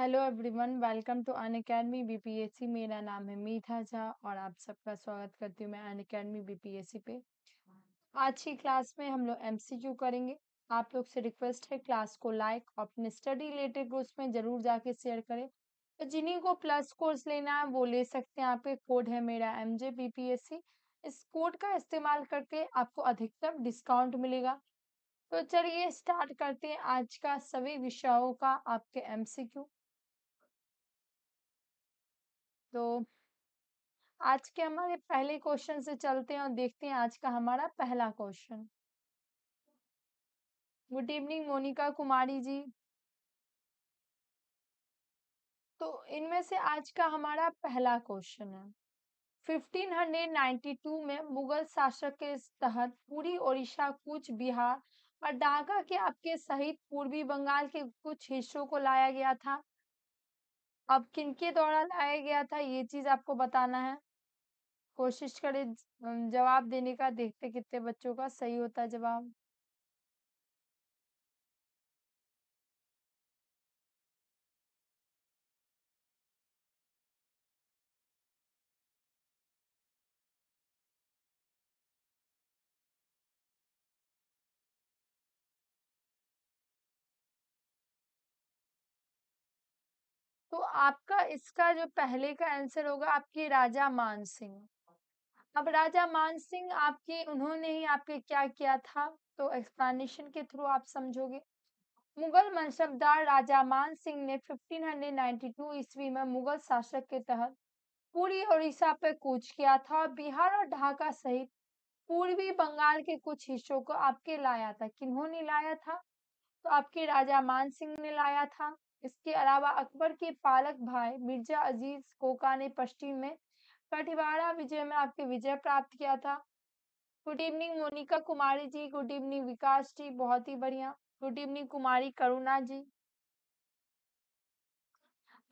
Hello everyone welcome to Unacademy B मेरा नाम है मीठा झा और आप सबका स्वागत करती हूँ मैं अन अकेडमी बी पे आज की क्लास में हम लोग एम करेंगे आप लोग से रिक्वेस्ट है क्लास को लाइक और अपने स्टडी रिलेटेड ग्रुप्स में जरूर जाके शेयर करें तो जिन्हें को प्लस कोर्स लेना है वो ले सकते हैं आपके कोड है मेरा M J B P S C इस कोड का इस्तेमाल करके आपको अधिकतम डिस्काउंट मिलेगा तो चलिए स्टार्ट करते हैं आज का सभी विषयों का आपके एमसीक्यू तो आज के हमारे पहले क्वेश्चन से चलते हैं और देखते हैं आज का हमारा पहला question good evening Monika Kumari ji तो इनमें से आज का हमारा पहला क्वेश्चन है 1592 में मुगल शासक के तहत पूरी ओडिशा कुछ बिहार और डाका के आपके सहित पूर्वी बंगाल के कुछ हिस्सों को लाया गया था अब किनके द्वारा लाया गया था ये चीज आपको बताना है कोशिश करें जवाब देने का देखते कितने बच्चों का सही होता है जवाब आपका इसका जो पहले का आंसर होगा आपके राजा मान सिंह अब राजा मान सिंह आपके उन्होंने ही आपके क्या किया था तो एक्सप्लेनेशन के थ्रू आप समझोगे मुगल मनसबदार राजा मान सिंह ने 1592 ईस्वी में मुगल शासक के तहत पूरी उड़ीसा पर कूच किया था और बिहार और ढाका सहित पूर्वी बंगाल के कुछ हिस्सों को आपके लाया था किन्होंने लाया था तो आपके राजा मान सिंह ने लाया था इसके अलावा अकबर के पालक भाई मिर्जा अजीज कोका ने पश्चिम में कटिवाड़ा विजय में आपके विजय प्राप्त किया था good evening Monika Kumari ji good evening Vikas ji बहुत ही बढ़िया गुड इवनिंग कुमारी करुणा जी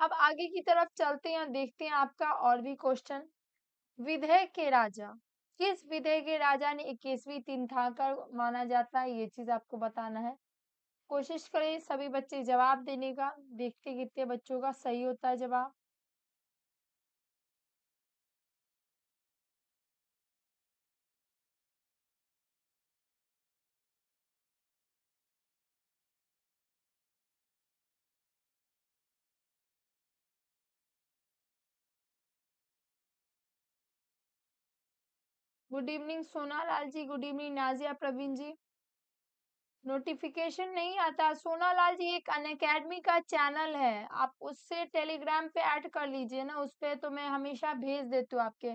अब आगे की तरफ चलते हैं देखते हैं आपका और भी क्वेश्चन विधेय के राजा किस विधेय के राजा ने इक्कीसवीं तीन था माना जाता है ये चीज आपको बताना है कोशिश करें सभी बच्चे जवाब देने का देखते कितने बच्चों का सही होता है जवाब good evening Sona Lal ji good evening Nazia Praveen ji notification नहीं आता सोनालाल जी एक अन अकेडमी का चैनल है आप उससे टेलीग्राम पे ऐड कर लीजिए ना उस पर तो मैं हमेशा भेज देती हूँ आपके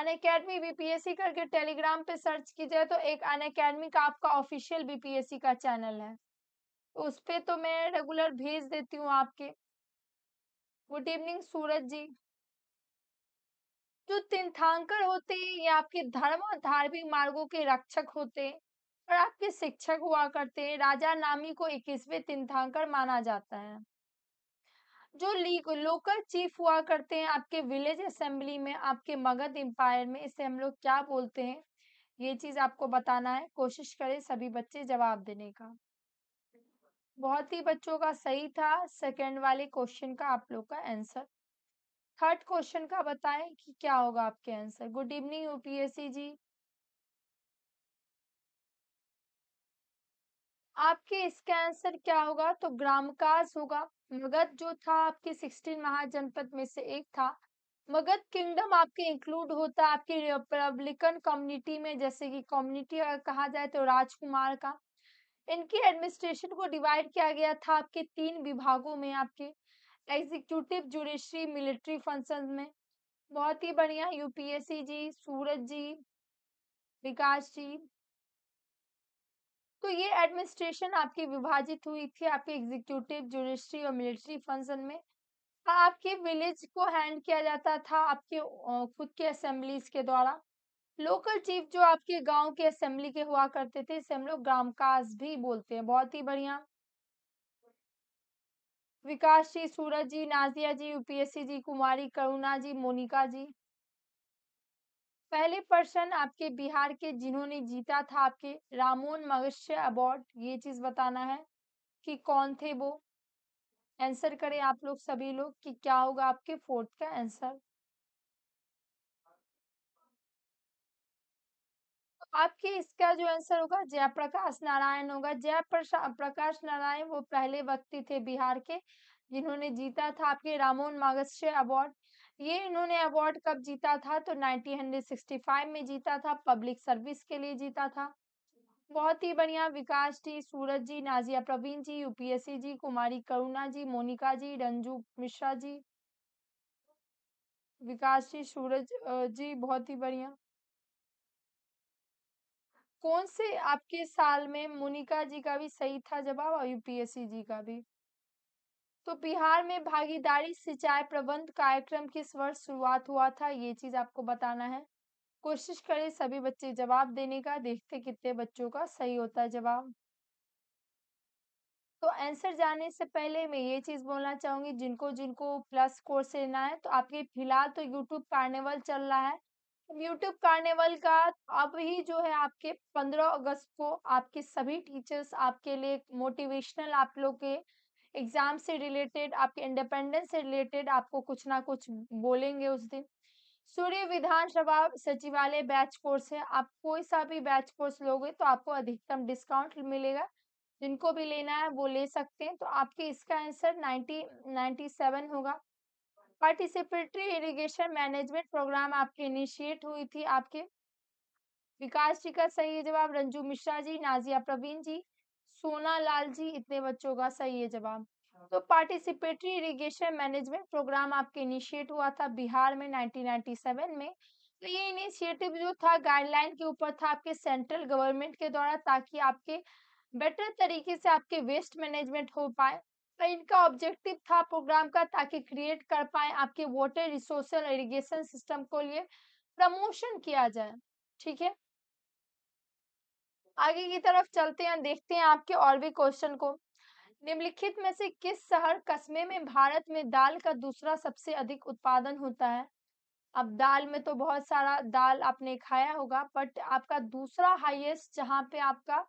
अन अकेडमी बीपीएससी करके टेलीग्राम पे सर्च कीजिए तो एक अन अकेडमी का आपका ऑफिशियल बीपीएससी का चैनल है उस पर तो मैं रेगुलर भेज देती हूँ आपके गुड इवनिंग सूरज जी जो तीर्थांकर होते हैं या आपके धर्म और धार्मिक मार्गों के रक्षक होते हैं और आपके शिक्षक हुआ करते हैं राजा नामी को इक्कीसवे तीर्थंकर माना जाता है जो लोकल चीफ हुआ करते हैं आपके विलेज असेंबली में आपके मगध एम्पायर में इसे हम लोग क्या बोलते हैं ये चीज आपको बताना है कोशिश करें सभी बच्चे जवाब देने का बहुत ही बच्चों का सही था सेकंड वाले क्वेश्चन का आप लोग का आंसर थर्ड क्वेश्चन का बताएं कि क्या होगा आपके answer good evening UPSC ji आपके इसका आंसर क्या होगा तो ग्रामकाज होगा मगध जो था आपके सिक्सटीन महाजनपद में से एक था मगध किंगडम आपके इंक्लूड होता है आपकी रिपब्लिकन कम्युनिटी में जैसे कि कम्युनिटी कहा जाए तो राजकुमार का इनकी एडमिनिस्ट्रेशन को डिवाइड किया गया था आपके तीन विभागों में आपके एग्जीक्यूटिव जुडिशरी मिलिट्री फंक्शन में बहुत ही बढ़िया यूपीएससी जी सूरज जी विकास जी तो ये एडमिनिस्ट्रेशन आपकी विभाजित हुई थी आपके एग्जीक्यूटिव जुडिशरी और मिलिट्री फंक्शन में आपके विलेज को हैंड किया जाता था आपके खुद के असेंबलीज के द्वारा लोकल चीफ जो आपके गांव के असेंबली के हुआ करते थे इसे हम लोग ग्राम ग्रामकाज भी बोलते हैं बहुत ही बढ़िया विकास जी सूरज जी नाजिया जी यूपीएससी जी कुमारी करुणा जी मोनिका जी पहले पर्सन आपके बिहार के जिन्होंने जीता था आपके रामोन मगस्य अवार्ड ये चीज बताना है कि कौन थे वो आंसर करें आप लोग सभी लोग कि क्या होगा आपके फोर्थ का आंसर आपके इसका जो आंसर होगा जयप्रकाश नारायण होगा जयप्रकाश नारायण वो पहले व्यक्ति थे बिहार के जिन्होंने जीता था आपके रामोन मागस्य अवार्ड ये इन्होंने अवार्ड कब जीता था तो 1965 में जीता था पब्लिक सर्विस के लिए जीता था बहुत ही बढ़िया विकास जी सूरज जी नाजिया प्रवीण जी यूपीएससी जी कुमारी करुणा जी मोनिका जी रंजू मिश्रा जी विकास जी सूरज जी बहुत ही बढ़िया कौन से आपके साल में मोनिका जी का भी सही था जवाब और यूपीएससी जी का भी तो बिहार में भागीदारी सिंचाई प्रबंध कार्यक्रम किस वर्ष शुरुआत हुआ था ये चीज आपको बताना है कोशिश करें सभी बच्चे जवाब देने का देखते कितने बच्चों का सही होता है जवाब तो आंसर जाने से पहले मैं ये चीज़ बोलना चाहूंगी जिनको जिनको प्लस कोर्स लेना है तो आपके फिलहाल तो यूट्यूब कार्निवल चल रहा है यूट्यूब कार्निवल का अब ही जो है आपके पंद्रह अगस्त को आपके सभी टीचर्स आपके लिए मोटिवेशनल आप लोग के एग्जाम से रिलेटेड आपके इंडिपेंडेंस से रिलेटेड आपको कुछ ना कुछ बोलेंगे उस दिन सूर्य विधानसभा सचिवालय बैच कोर्स है आप कोई सा भी बैच कोर्स लोगे तो आपको अधिकतम डिस्काउंट मिलेगा जिनको भी लेना है वो ले सकते हैं तो आपके इसका आंसर 90 97 होगा पार्टिसिपेटरी इरिगेशन मैनेजमेंट प्रोग्राम आपके इनिशिएट हुई थी आपके विकास जी का सही जवाब रंजू मिश्रा जी नाजिया प्रवीण जी सोना लाल जी इतने बच्चों का सही है जवाब हाँ। तो पार्टिसिपेटरी इरिगेशन मैनेजमेंट प्रोग्राम आपके इनिशिएट हुआ था बिहार में 1997 में तो ये इनिशिएटिव जो था गाइडलाइन के ऊपर था आपके सेंट्रल गवर्नमेंट के द्वारा ताकि आपके बेटर तरीके से आपके वेस्ट मैनेजमेंट हो पाए तो इनका ऑब्जेक्टिव था प्रोग्राम का ताकि क्रिएट कर पाए आपके वाटर रिसोर्स इरीगेशन सिस्टम को लिए प्रमोशन किया जाए ठीक है आगे की तरफ चलते हैं देखते हैं आपके और भी क्वेश्चन को निम्नलिखित में से किस शहर कस्बे में भारत में दाल का दूसरा सबसे अधिक उत्पादन होता है अब दाल में तो बहुत सारा दाल आपने खाया होगा बट आपका दूसरा हाईएस्ट जहाँ पे आपका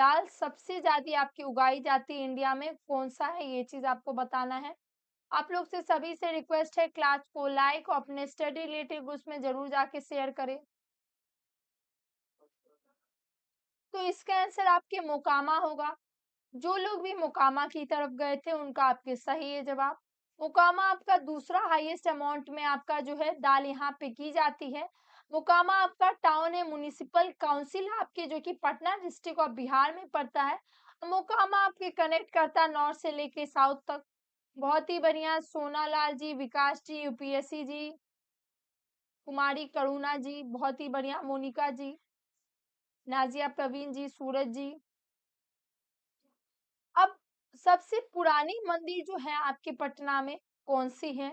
दाल सबसे ज्यादा आपकी उगाई जाती है इंडिया में कौन सा है ये चीज आपको बताना है आप लोग से सभी से रिक्वेस्ट है क्लास को लाइक और अपने स्टडी रिलेटेड उसमें जरूर जाके शेयर करें तो इसका आंसर आपके मोकामा होगा जो लोग भी मोकामा की तरफ गए थे उनका आपके सही है जवाब मुकामा आपका दूसरा हाईएस्ट अमाउंट में आपका जो है दाल यहाँ पे की जाती है मुकामा आपका टाउन है म्यूनिसिपल काउंसिल आपके जो कि पटना डिस्ट्रिक्ट ऑफ बिहार में पड़ता है मोकामा आपके कनेक्ट करता है नॉर्थ से लेके साउथ तक बहुत ही बढ़िया सोनालाल जी विकास जी यूपीएससी जी कुमारी करुणा जी बहुत ही बढ़िया मोनिका जी नाजिया प्रवीण जी सूरज जी अब सबसे पुरानी मंदिर जो है आपके पटना में कौन सी है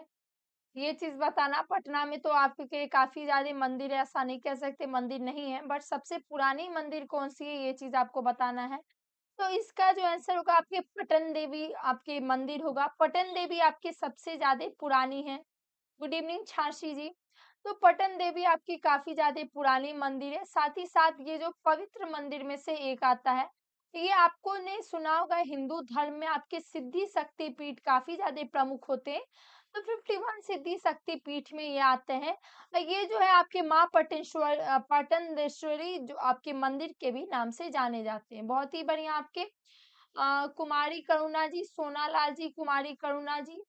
ये चीज बताना पटना में तो आपके काफी ज्यादा मंदिर है ऐसा नहीं कह सकते मंदिर नहीं है बट सबसे पुरानी मंदिर कौन सी है ये चीज आपको बताना है तो इसका जो आंसर होगा आपके पटन देवी आपके मंदिर होगा पटन देवी आपके सबसे ज्यादा पुरानी है गुड इवनिंग छाशी जी तो पटन देवी आपकी काफी ज्यादा पुरानी मंदिर है साथ ही साथ ये जो पवित्र मंदिर में से एक आता है ये आपको ने सुना होगा हिंदू धर्म में आपके सिद्धि शक्ति पीठ काफी ज्यादा प्रमुख होते हैं तो फिफ्टी वन सिद्धि शक्ति पीठ में ये आते हैं ये जो है आपके माँ पटेश्वर पटनेश्वरी जो आपके मंदिर के भी नाम से जाने जाते हैं बहुत ही बढ़िया आपके आ, कुमारी करुणा जी सोनालाल जी कुमारी करुणा जी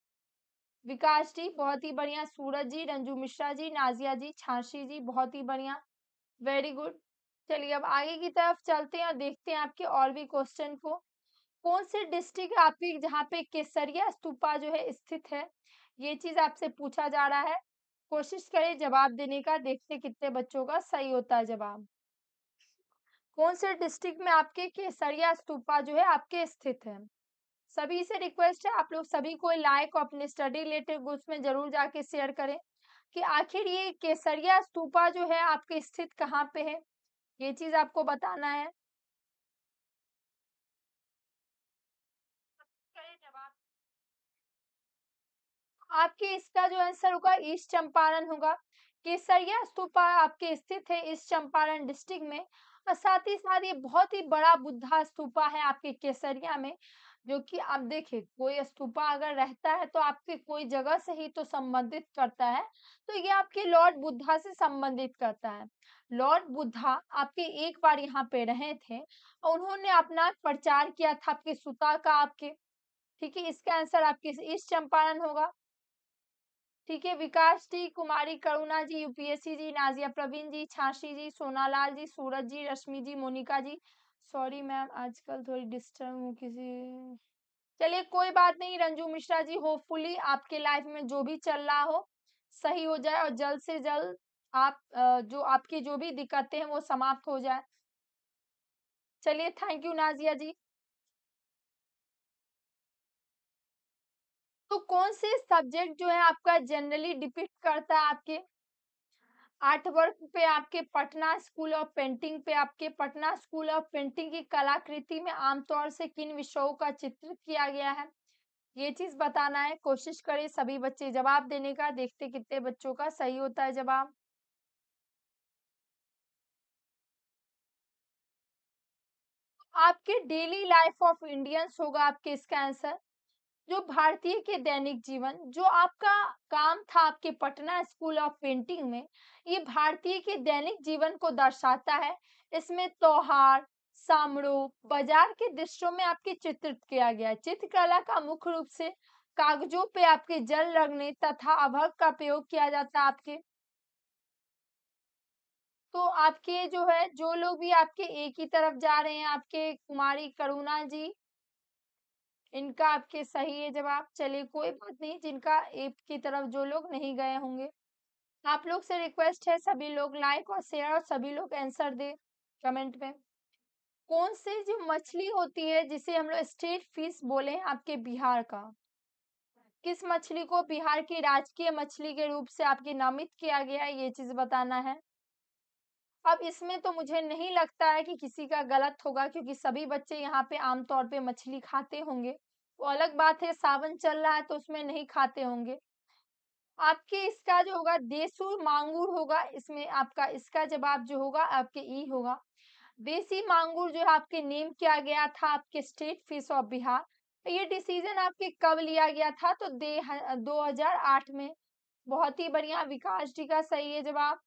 विकास जी बहुत ही बढ़िया सूरज जी रंजू मिश्रा जी नाजिया जी छांसी जी बहुत ही बढ़िया वेरी गुड चलिए अब आगे की तरफ चलते हैं और देखते हैं आपके और भी क्वेश्चन को कौन से डिस्ट्रिक्ट आपकी जहाँ पे केसरिया स्तूपा जो है स्थित है ये चीज आपसे पूछा जा रहा है कोशिश करें जवाब देने का देखते कितने बच्चों का सही होता है जवाब कौन से डिस्ट्रिक्ट में आपके केसरिया स्तूपा जो है आपके स्थित है सभी से रिक्वेस्ट है आप लोग सभी को लाइक और अपने स्टडी रिलेटेड ग्रुप्स में जरूर जाके शेयर करें कि आखिर ये केसरिया स्तूपा जो है आपके स्थित कहाँ पे है ये चीज आपको बताना है आपके इसका जो आंसर होगा ईस्ट चंपारण होगा केसरिया स्तूपा आपके स्थित है ईस्ट चंपारण डिस्ट्रिक्ट में और साथ ही साथ ये बहुत ही बड़ा बुद्धा स्तूपा है आपके केसरिया में जो कि आप देखिए कोई स्तूपा अगर रहता है तो आपके कोई जगह से ही तो संबंधित करता है तो ये आपके लॉर्ड बुद्धा से संबंधित करता है लॉर्ड बुद्धा आपके एक बार यहाँ पे रहे थे और उन्होंने अपना प्रचार किया था आपके सुता का आपके ठीक है इसका आंसर आपके इस चंपारण होगा ठीक है विकास जी कुमारी करुणा जी यूपीएससी जी नाजिया प्रवीण जी छाशी जी सोनालाल जी सूरज जी रश्मि जी मोनिका जी सॉरी मैम आजकल थोड़ी डिस्टर्ब हूँ किसी चलिए कोई बात नहीं रंजू मिश्रा जी होपफुली आपके लाइफ में जो भी चल रहा हो सही हो जाए और जल्द से जल्द आप जो आपकी जो भी दिक्कतें हैं वो समाप्त हो जाए चलिए थैंक यू नाजिया जी तो कौन से सब्जेक्ट जो है आपका जनरली डिपिक्ट करता है आपके आर्टवर्क पे आपके पटना स्कूल ऑफ पेंटिंग पे आपके पटना स्कूल ऑफ पेंटिंग की कलाकृति में आमतौर से किन विषयों का चित्रित किया गया है ये चीज बताना है कोशिश करें सभी बच्चे जवाब देने का देखते कितने बच्चों का सही होता है जवाब आपके डेली लाइफ ऑफ इंडियंस होगा आपके इसका आंसर जो भारतीय के दैनिक जीवन जो आपका काम था आपके पटना स्कूल ऑफ पेंटिंग में ये भारतीय के दैनिक जीवन को दर्शाता है इसमें त्योहार सामड़ों बाजार के दृश्यों में आपके चित्रित किया गया चित्रकला का मुख्य रूप से कागजों पे आपके जल रंगने तथा अभग का प्रयोग किया जाता है आपके तो आपके जो है जो लोग भी आपके एक ही तरफ जा रहे हैं आपके कुमारी करुणा जी इनका आपके सही है जवाब चलिए कोई बात नहीं जिनका एप की तरफ जो लोग नहीं गए होंगे आप लोग से रिक्वेस्ट है सभी लोग लाइक और शेयर और सभी लोग आंसर दे कमेंट में कौन से जो मछली होती है जिसे हम लोग स्टेट फिश बोले आपके बिहार का किस मछली को बिहार की राजकीय मछली के रूप से आपके नामित किया गया है ये चीज बताना है अब इसमें तो मुझे नहीं लगता है कि किसी का गलत होगा क्योंकि सभी बच्चे यहाँ पे आमतौर पे मछली खाते होंगे वो अलग बात है सावन चल रहा है तो उसमें नहीं खाते होंगे आपके इसका जो होगा देसू मांगूर होगा इसमें आपका इसका जवाब जो होगा आपके ई होगा देसी मांगूर जो आपके नेम किया गया था आपके स्टेट फीस ऑफ बिहार ये डिसीजन आपके कब लिया गया था तो दे आठ में बहुत ही बढ़िया विकास जी का सही है जवाब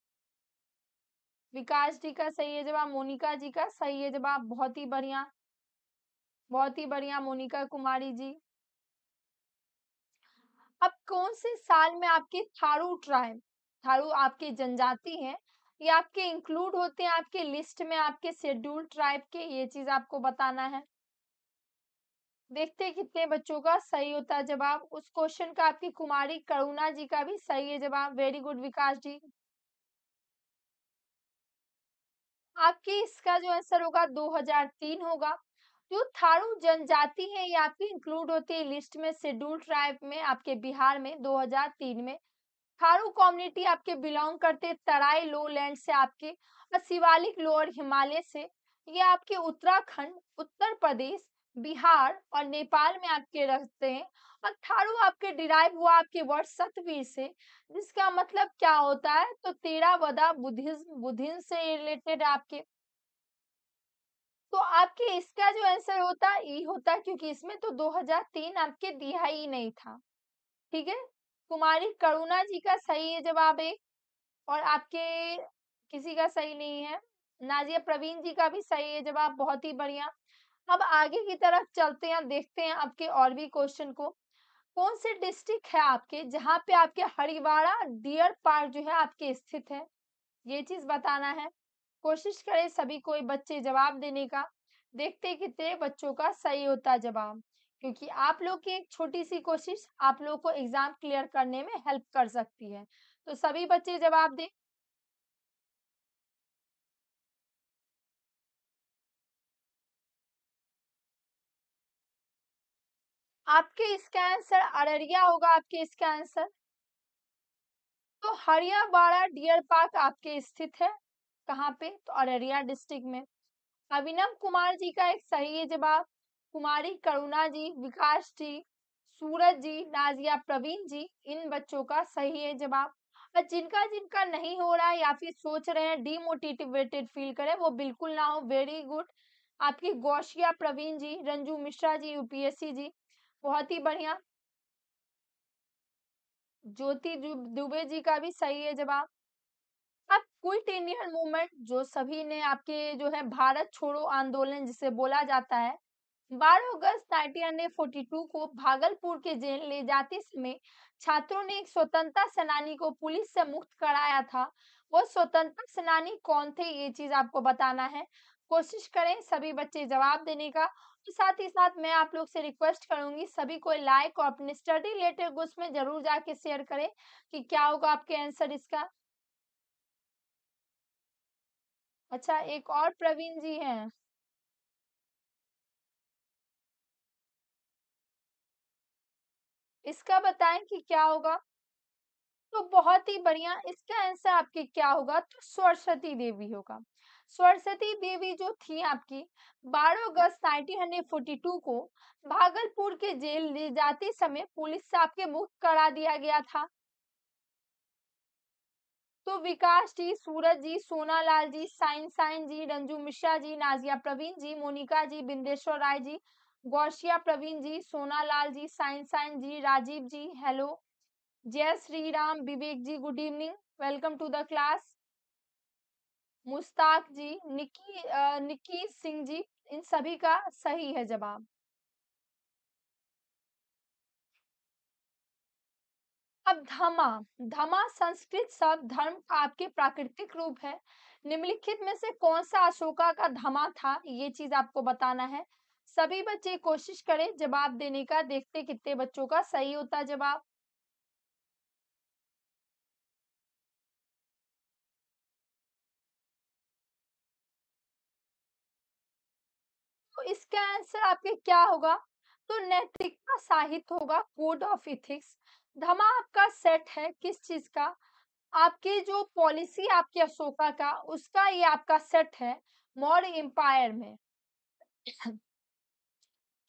विकास जी का सही है जवाब मोनिका जी का सही है जवाब बहुत ही बढ़िया बहुत ही बढ़िया मोनिका कुमारी जी अब कौन से साल में आपके थारू ट्राइब थारू आपके जनजाति है ये आपके इंक्लूड होते हैं आपके लिस्ट में आपके शेड्यूल ट्राइब के ये चीज आपको बताना है देखते कितने बच्चों का सही होता है जवाब उस क्वेश्चन का आपकी कुमारी करुणा जी का भी सही है जवाब वेरी गुड विकास जी आपके इसका जो आंसर होगा 2003 होगा जो थारू जनजाति है ये आपकी इंक्लूड होती है लिस्ट में शेड्यूल ट्राइब में आपके बिहार में 2003 में थारू कम्युनिटी आपके बिलोंग करते तराई लो लैंड से आपके और शिवालिक लोअर हिमालय से ये आपके उत्तराखंड उत्तर प्रदेश बिहार और नेपाल में आपके रहते हैं और थारू आपके डिराइव हुआ आपके वर्ड सतवीर से जिसका मतलब क्या होता है तो तेरा वदा बुद्धिज्म बुद्धिन से रिलेटेड आपके तो आपके इसका जो आंसर होता ई होता क्योंकि इसमें तो 2003 आपके दिया ही नहीं था ठीक है कुमारी करुणा जी का सही है जवाब एक और आपके किसी का सही नहीं है नाजिया प्रवीण जी का भी सही है जवाब बहुत ही बढ़िया अब आगे की तरफ चलते हैं देखते हैं आपके और भी क्वेश्चन को कौन से डिस्ट्रिक्ट है आपके जहाँ पे आपके हरिवाड़ा डियर पार्क जो है आपके स्थित है ये चीज बताना है कोशिश करें सभी कोई बच्चे जवाब देने का देखते कितने बच्चों का सही होता जवाब क्योंकि आप लोग की एक छोटी सी कोशिश आप लोग को एग्जाम क्लियर करने में हेल्प कर सकती है तो सभी बच्चे जवाब दें आपके इसका आंसर अररिया होगा आपके इसका आंसर तो हरियाबाड़ा डियर पार्क आपके स्थित है कहाँ पे तो अररिया डिस्ट्रिक्ट में अभिनव कुमार जी का एक सही है जवाब कुमारी करुणा जी विकास जी सूरज जी नाजिया प्रवीण जी इन बच्चों का सही है जवाब और जिनका जिनका नहीं हो रहा है या फिर सोच रहे हैं डीमोटिवेटेड फील करें वो बिल्कुल ना हो वेरी गुड आपकी गौशिया प्रवीण जी रंजू मिश्रा जी यूपीएससी जी बहुत ही बढ़िया ज्योति दुबे जी का भी सही है जवाब अब क्विट इंडियन मूवमेंट जो सभी ने आपके जो है भारत छोड़ो आंदोलन जिसे बोला जाता है 12 अगस्त 1942 को भागलपुर के जेल ले जाते समय छात्रों ने एक स्वतंत्रता सेनानी को पुलिस से मुक्त कराया था वो स्वतंत्रता सेनानी कौन थे ये चीज आपको बताना है कोशिश करें सभी बच्चे जवाब देने का तो साथ ही साथ मैं आप लोग से रिक्वेस्ट करूंगी सभी को लाइक और अपने स्टडी रिलेटेड ग्रुप्स में जरूर जाके शेयर करें कि क्या होगा आपके आंसर इसका अच्छा एक और प्रवीण जी हैं इसका बताएं कि क्या होगा तो बहुत ही बढ़िया इसका आंसर आपके क्या होगा तो सरस्वती देवी होगा सरस्वती देवी जो थी आपकी 12 अगस्त 1942 को भागलपुर के जेल ले जाते समय पुलिस से आपके मुक्त करा दिया गया था तो विकास जी सूरज जी सोनालाल जी साइन साइन जी रंजू मिश्रा जी नाजिया प्रवीण जी मोनिका जी बिंदेश्वर राय जी गौशिया प्रवीण जी सोनालाल जी साइन साइन जी राजीव जी हेलो जय Shri Ram Vivek ji good evening welcome to the class Mushtaq ji Niki Niki Singh ji इन सभी का सही है जवाब। अब धमा धमा संस्कृत शब्द धर्म का आपके प्राकृतिक रूप है निम्नलिखित में से कौन सा अशोका का धमा था ये चीज आपको बताना है सभी बच्चे कोशिश करें जवाब देने का देखते कितने बच्चों का सही होता जवाब इसका आंसर आपके क्या होगा तो नैतिकता साहित्य होगा कोड ऑफ इथिक्स धमा आपका सेट है किस चीज का आपके जो पॉलिसी आपके अशोका का उसका ये आपका सेट है मौर्य एम्पायर में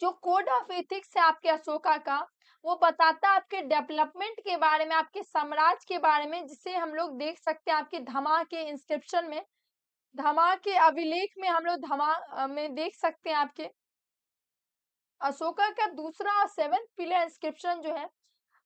जो कोड ऑफ इथिक्स है आपके अशोका का वो बताता है आपके डेवलपमेंट के बारे में आपके साम्राज्य के बारे में जिसे हम लोग देख सकते हैं आपके धमा के इंस्क्रिप्शन में धमाके अभिलेख में हम लोग धमा में देख सकते हैं आपके अशोका का दूसरा सेवन पिलर इंस्क्रिप्शन जो है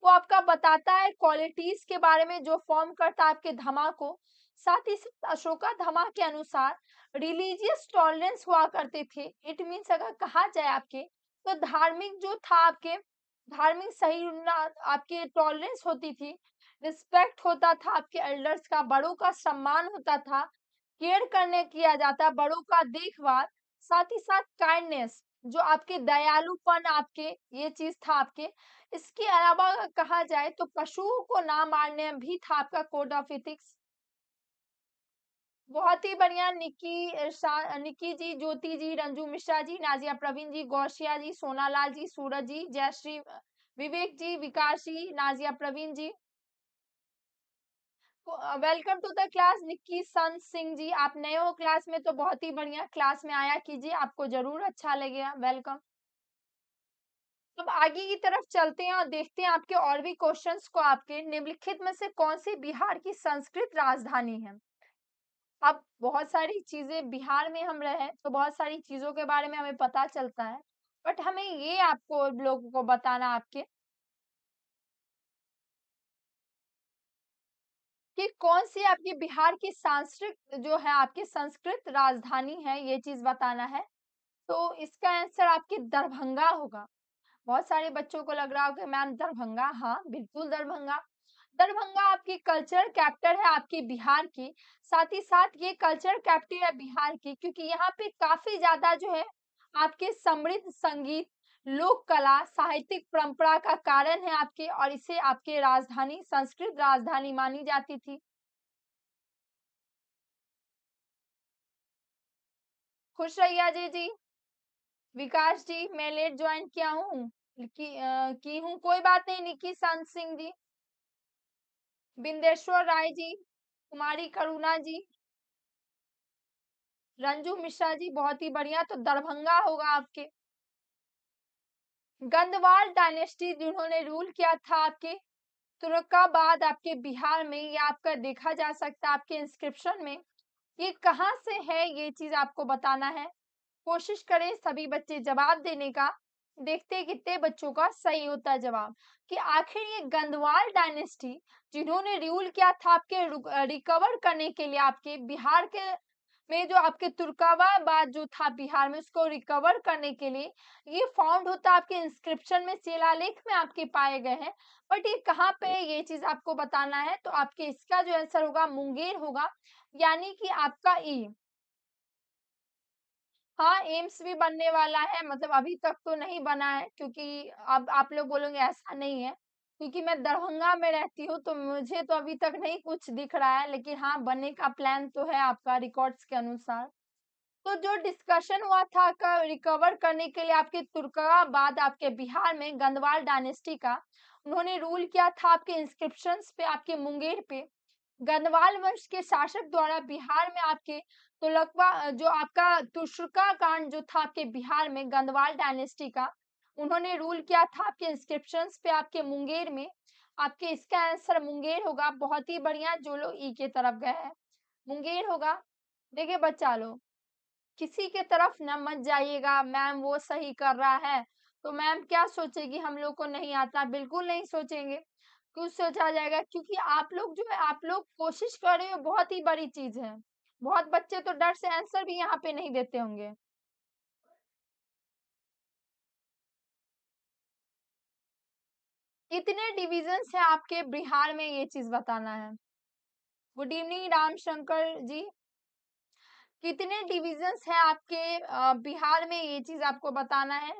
वो आपका बताता है क्वालिटीज के बारे में जो फॉर्म करता है आपके धमा को साथ ही अशोका धमा के अनुसार रिलीजियस टॉलरेंस हुआ करते थे इट मीन्स अगर कहा जाए आपके तो धार्मिक जो था आपके धार्मिक सही आपके टॉलरेंस होती थी रिस्पेक्ट होता था आपके एल्डर्स का बड़ों का सम्मान होता था केयर करने किया जाता है बड़ों का देखभाल साथ ही साथ काइंडनेस जो आपके दयालुपन आपके ये चीज था आपके इसके अलावा कहा जाए तो पशुओं को ना मारने भी था आपका कोड ऑफ इथिक्स बहुत ही बढ़िया निकी निकी जी ज्योति जी रंजू मिश्रा जी नाजिया प्रवीण जी गौशिया जी सोनालाल जी सूरज जी जयश्री Vivek ji Vikas ji Nazia Praveen ji welcome to the class Nikki सन सिंह जी आप नए हो क्लास में तो बहुत ही बढ़िया क्लास में आया कीजिए आपको जरूर अच्छा लगेगा वेलकम अब आगे की तरफ चलते हैं और देखते हैं आपके और भी क्वेश्चंस को आपके निम्नलिखित में से कौन सी बिहार की संस्कृत राजधानी है अब बहुत सारी चीजें बिहार में हम रहे तो बहुत सारी चीजों के बारे में हमें पता चलता है बट हमें ये आपको लोगों को बताना आपके कि कौन सी आपकी बिहार की सांस्कृत जो है आपकी संस्कृत राजधानी है ये चीज बताना है तो इसका आंसर आपकी दरभंगा होगा बहुत सारे बच्चों को लग रहा होगा मैम दरभंगा हाँ बिल्कुल दरभंगा दरभंगा आपकी कल्चर कैपिटल है आपकी बिहार की साथ ही साथ ये कल्चर कैपिटल है बिहार की क्योंकि यहाँ पे काफी ज्यादा जो है आपके समृद्ध संगीत लोक कला साहित्यिक परंपरा का कारण है आपके और इसे आपके राजधानी संस्कृत राजधानी मानी जाती थी खुश रहिए अजय जी विकास जी मैं लेट ज्वाइन किया हूँ की, की हूँ कोई बात नहीं निकी संत सिंह जी बिंदेश्वर राय जी कुमारी करुणा जी रंजू मिश्रा जी बहुत ही बढ़िया तो दरभंगा होगा आपके गंदवाल डायनेस्टी जिन्होंने रूल किया था आपके तुर्काबाद आपके बिहार में या आपका देखा जा सकता है आपके इंस्क्रिप्शन में ये कहाँ से है ये चीज आपको बताना है कोशिश करें सभी बच्चे जवाब देने का देखते कितने बच्चों का सही होता जवाब कि आखिर ये गंदवाल डायनेस्टी जिन्होंने रूल किया था आपके रिकवर करने के लिए आपके बिहार के में जो आपके तुर्काबाद जो था बिहार में उसको रिकवर करने के लिए ये फाउंड होता है आपके इंस्क्रिप्शन में शिलालेख में आपके पाए गए हैं बट ये कहाँ पे ये चीज आपको बताना है तो आपके इसका जो आंसर होगा मुंगेर होगा यानी कि आपका ई हाँ एम्स भी बनने वाला है मतलब अभी तक तो नहीं बना है क्योंकि अब आप लोग बोलोगे ऐसा नहीं है क्योंकि मैं दरभंगा में रहती हूँ तो मुझे तो अभी तक नहीं कुछ दिख रहा है लेकिन हाँ बनने का प्लान तो है आपका रिकॉर्ड्स के अनुसार तो जो डिस्कशन हुआ था का रिकवर करने के लिए आपके तुर्काबाद आपके बिहार में गंदवाल डायनेस्टी का उन्होंने रूल किया था आपके इंस्क्रिप्शन पे आपके मुंगेर पे गंदवाल वंश के शासक द्वारा बिहार में आपके तुलकवा जो आपका तुर्का कांड जो था आपके बिहार में गंदवाल डायनेस्टी का उन्होंने रूल किया था आपके इंस्क्रिप्शन पे आपके मुंगेर में आपके इसका आंसर मुंगेर होगा बहुत ही बढ़िया जो लोग ई e के तरफ गए हैं मुंगेर होगा देखिए बच्चा लो किसी के तरफ न मत जाइएगा मैम वो सही कर रहा है तो मैम क्या सोचेगी हम लोग को नहीं आता बिल्कुल नहीं सोचेंगे क्यों सोचा जाएगा क्योंकि आप लोग जो है आप लोग कोशिश कर रहे हो बहुत ही बड़ी चीज है बहुत बच्चे तो डर से आंसर भी यहाँ पे नहीं देते होंगे कितने डिविजन है आपके बिहार में ये चीज बताना है गुड इवनिंग रामशंकर जी कितने डिविजन है आपके बिहार में ये चीज आपको बताना है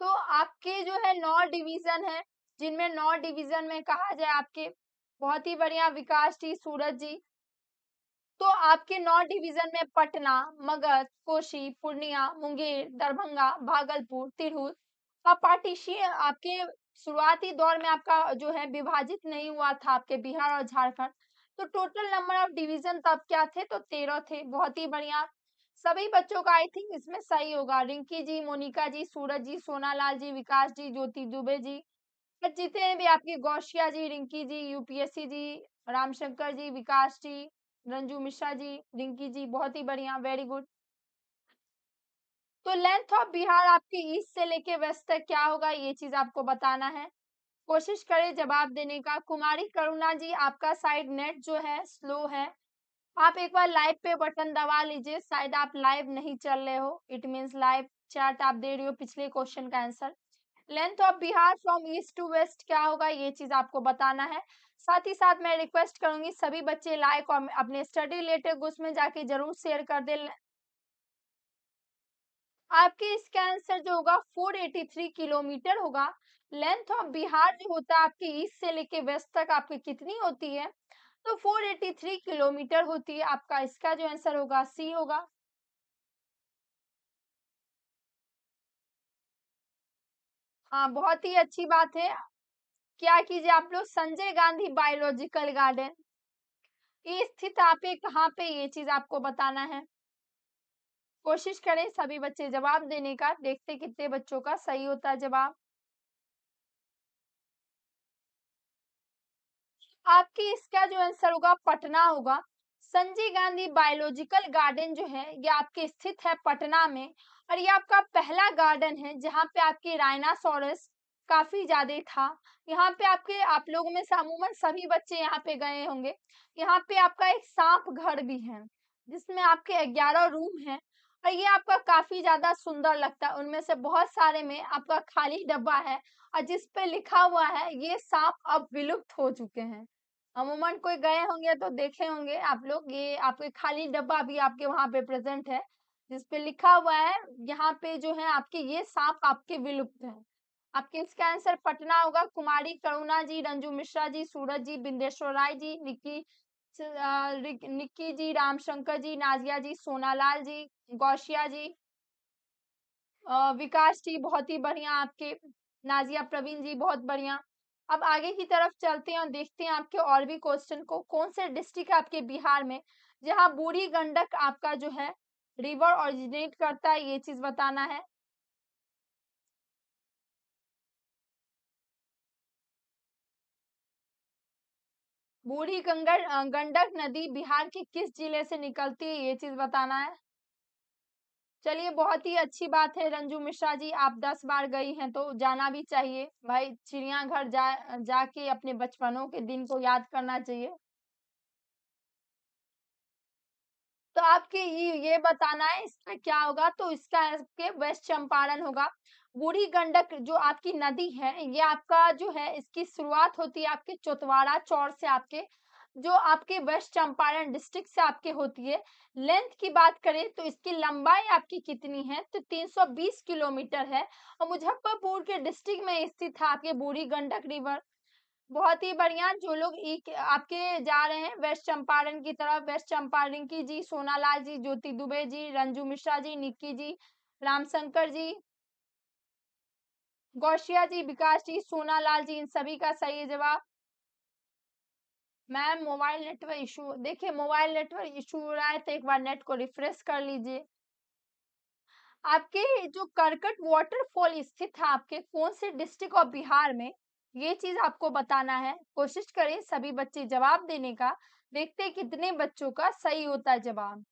तो आपके जो है नौ डिवीजन है जिनमें नौ डिवीजन में कहा जाए आपके बहुत ही बढ़िया विकास जी सूरज जी तो आपके नौ डिवीजन में पटना मगध कोशी पूर्णिया मुंगेर दरभंगा भागलपुर तिरहुत अब आपके शुरुआती दौर में आपका जो है विभाजित नहीं हुआ था आपके बिहार और झारखंड तो टोटल नंबर ऑफ डिवीजन तब क्या थे तो तेरह थे बहुत ही बढ़िया सभी बच्चों का आई थिंक इसमें सही होगा रिंकी जी मोनिका जी सूरज जी सोनालाल जी विकास जी ज्योति दुबे जी पर जितने भी आपकी गौशिया जी रिंकी जी यूपीएससी जी रामशंकर जी विकास जी रंजू मिश्रा जी रिंकी जी बहुत ही बढ़िया वेरी गुड तो लेंथ ऑफ बिहार आपके ईस्ट से लेके वेस्ट तक क्या होगा ये चीज आपको बताना है कोशिश करें जवाब देने का कुमारी करुणा जी आपका साइड नेट जो है स्लो है आप एक बार लाइव पे बटन दबा लीजिए शायद आप लाइव नहीं चल रहे हो इट मीन्स लाइव चैट आप दे रहे हो पिछले क्वेश्चन का answer length of Bihar from east to west क्या होगा ये चीज आपको बताना है साथ ही साथ मैं रिक्वेस्ट करूंगी सभी बच्चे लाइक और अपने स्टडी रिलेटेड उसमें जाके जरूर शेयर कर दे आपके इसका आंसर जो होगा 483 किलोमीटर होगा लेंथ ऑफ बिहार जो होता है आपके ईस्ट से लेके वेस्ट तक आपकी कितनी होती है तो 483 किलोमीटर होती है आपका इसका जो आंसर होगा सी होगा आ, हाँ, बहुत ही अच्छी बात है क्या कीजिए आप लोग संजय गांधी बायोलॉजिकल गार्डन ये स्थित आप कहाँ पे ये चीज आपको बताना है कोशिश करें सभी बच्चे जवाब देने का देखते कितने बच्चों का सही होता है जवाब आपकी इसका जो आंसर होगा पटना होगा संजय गांधी बायोलॉजिकल गार्डन जो है ये आपके स्थित है पटना में और ये आपका पहला गार्डन है जहाँ पे आपके रायनासोरस काफी ज्यादा था यहाँ पे आपके आप लोगों में से अमूमन सभी बच्चे यहाँ पे गए होंगे यहाँ पे आपका एक सांप घर भी है जिसमें आपके ग्यारह रूम है और ये आपका काफी ज्यादा सुंदर लगता है उनमें से बहुत सारे में आपका खाली डब्बा है और जिस पे लिखा हुआ है ये सांप अब विलुप्त हो चुके हैं अमूमन कोई गए होंगे तो देखे होंगे आप लोग ये आपको खाली डब्बा भी आपके वहां पे प्रेजेंट है जिसपे लिखा हुआ है यहाँ पे जो है आपके ये सांप आपके विलुप्त है आपके इसका आंसर पटना होगा कुमारी करुणा जी रंजू मिश्रा जी सूरज जी बिंदेश्वर राय जी निक्की निक्की जी रामशंकर जी नाजिया जी सोनालाल जी गौशिया जी विकास जी बहुत ही बढ़िया आपके नाजिया प्रवीण जी बहुत बढ़िया अब आगे की तरफ चलते हैं और देखते हैं आपके और भी क्वेश्चन को कौन से डिस्ट्रिक्ट आपके बिहार में जहाँ बूढ़ी गंडक आपका जो है रिवर ऑरिजिनेट करता है ये चीज बताना है बूढ़ी गंगर गंडक नदी बिहार के किस जिले से निकलती है ये चीज बताना है चलिए बहुत ही अच्छी बात है रंजू मिश्रा जी आप दस बार गई हैं तो जाना भी चाहिए भाई चिड़ियाघर जा जाके अपने बचपनों के दिन को याद करना चाहिए तो आपके ये ये बताना है इसका क्या होगा तो इसका आपके वेस्ट चंपारण होगा बूढ़ी गंडक जो आपकी नदी है ये आपका जो है इसकी शुरुआत होती है आपके चौतवाड़ा चौर से आपके जो आपके वेस्ट चंपारण डिस्ट्रिक्ट से आपके होती है लेंथ की बात करें तो इसकी लंबाई आपकी कितनी है तो 320 किलोमीटर है और मुजफ्फरपुर के डिस्ट्रिक्ट में स्थित है आपके बूढ़ी गंडक रिवर बहुत ही बढ़िया जो लोग आपके जा रहे हैं वेस्ट चंपारण की तरफ वेस्ट चंपारण की जी सोनालाल जी ज्योति दुबे जी रंजू मिश्रा जी निक्की जी रामशंकर जी गौशिया जी विकास जी सोनालाल जी इन सभी का सही जवाब मैम मोबाइल नेटवर्क इशू देखिए मोबाइल नेटवर्क इशू हो रहा है तो एक बार नेट को रिफ्रेश कर लीजिए आपके जो करकट वाटरफॉल स्थित है आपके कौन से डिस्ट्रिक्ट ऑफ बिहार में ये चीज आपको बताना है कोशिश करें सभी बच्चे जवाब देने का देखते कितने बच्चों का सही होता है जवाब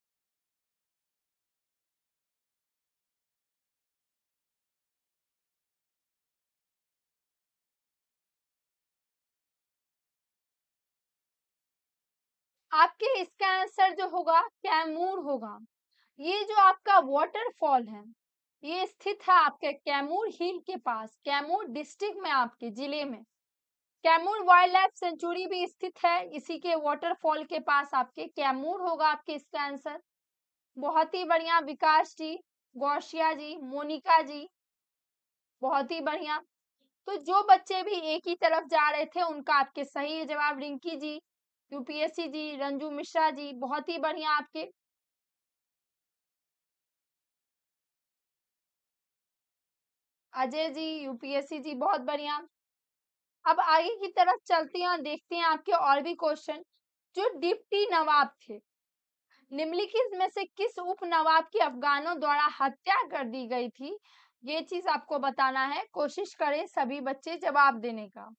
आपके इसका आंसर जो होगा कैमूर होगा ये जो आपका वॉटरफॉल है ये स्थित है आपके कैमूर हिल के पास कैमूर डिस्ट्रिक्ट में आपके जिले में कैमूर वाइल्ड लाइफ सेंचुरी भी स्थित है इसी के वॉटरफॉल के पास आपके कैमूर होगा आपके इसका आंसर बहुत ही बढ़िया विकास जी गौशिया जी मोनिका जी बहुत ही बढ़िया तो जो बच्चे भी एक ही तरफ जा रहे थे उनका आपके सही जवाब रिंकी जी यूपीएससी जी रंजू मिश्रा जी बहुत ही बढ़िया आपके अजय जी यूपीएससी जी बहुत बढ़िया अब आगे की तरफ चलते हैं और देखते हैं आपके और भी क्वेश्चन जो डिप्टी नवाब थे निम्नलिखित में से किस उप नवाब की अफगानों द्वारा हत्या कर दी गई थी ये चीज आपको बताना है कोशिश करें सभी बच्चे जवाब देने का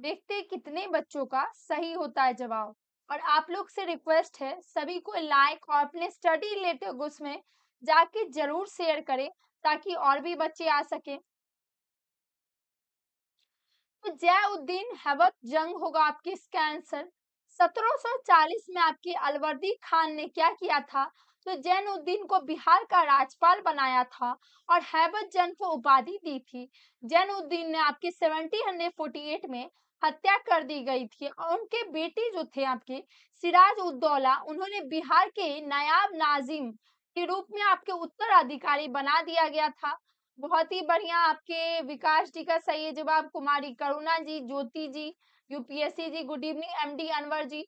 देखते हैं कितने बच्चों का सही होता है जवाब और आप लोग से रिक्वेस्ट है सभी को लाइक और अपने स्टडी रिलेटेड ग्रुप्स में जाके जरूर शेयर करें ताकि और भी बच्चे आ सके तो जयउद्दीन हैवत जंग होगा आपकी इसका आंसर 1740 में आपके अलवर्दी खान ने क्या किया था तो जैन उद्दीन को बिहार का राज्यपाल बनाया था और हैबत जैन को उपाधि दी थी जैन उद्दीन ने आपकी एट में हत्या कर दी गई थी और उनके बेटे जो थे आपके सिराज उद्दौला उन्होंने बिहार के नायाब नाजिम के रूप में आपके उत्तराधिकारी बना दिया गया था बहुत ही बढ़िया आपके विकास जी का सही जवाब Kumari Karuna ji Jyoti ji UPSC ji good evening MD Anwar ji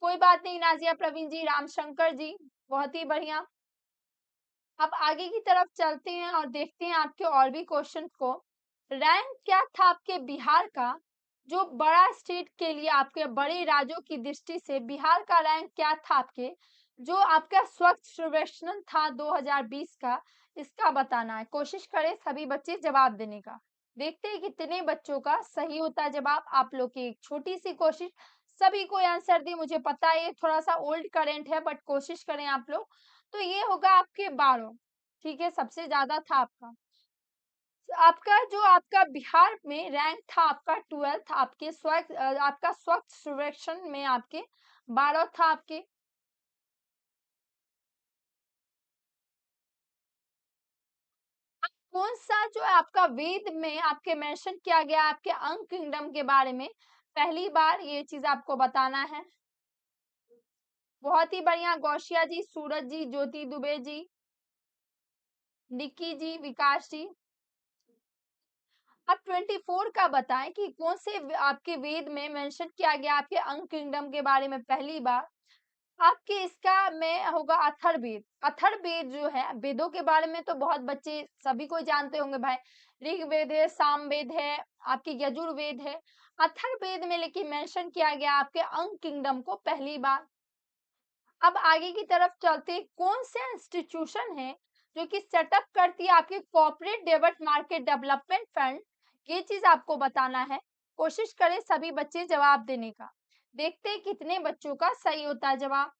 कोई बात नहीं नाजिया प्रवीण जी रामशंकर जी बहुत ही बढ़िया अब आगे की तरफ चलते हैं और देखते हैं आपके और भी क्वेश्चन को रैंक क्या था आपके बिहार का जो बड़ा स्टेट के लिए आपके बड़े राज्यों की दृष्टि से बिहार का रैंक क्या था आपके जो आपका स्वच्छ सर्वेक्षण था 2020 का इसका बताना है कोशिश करें सभी बच्चे जवाब देने का देखते हैं कितने बच्चों का सही होता है जवाब आप लोग की एक छोटी सी कोशिश सभी को आंसर दी मुझे पता है ये थोड़ा सा ओल्ड करेंट है बट कोशिश करें आप लोग तो ये होगा आपके बारह ठीक है सबसे ज्यादा था आपका आपका जो आपका बिहार में रैंक था आपका ट्वेल्थ आपके स्वच्छ आपका स्वच्छ सर्वेक्षण में आपके बारह था आपके कौन सा जो आपका वेद में आपके मेंशन किया गया आपके अंग किंगडम के बारे में पहली बार ये चीज आपको बताना है बहुत ही बढ़िया गौशिया जी सूरज जी ज्योति दुबे जी निक्की जी विकास जी अब 24 का बताएं कि कौन से आपके वेद में मेंशन किया गया आपके अंग किंगडम के बारे में पहली बार आपके इसका में होगा अथर्वेद अथर्वेद जो है वेदों के बारे में तो बहुत बच्चे सभी को जानते होंगे भाई ऋग वेद है सामवेद है आपके यजुर्वेद है अथर्वेद में लेके मेंशन किया गया आपके अंग किंगडम को पहली बार अब आगे की तरफ चलते कौन से इंस्टीट्यूशन है जो कि सेटअप करती है आपके corporate develop market development fund ये चीज आपको बताना है कोशिश करें सभी बच्चे जवाब देने का देखते कितने बच्चों का सही होता जवाब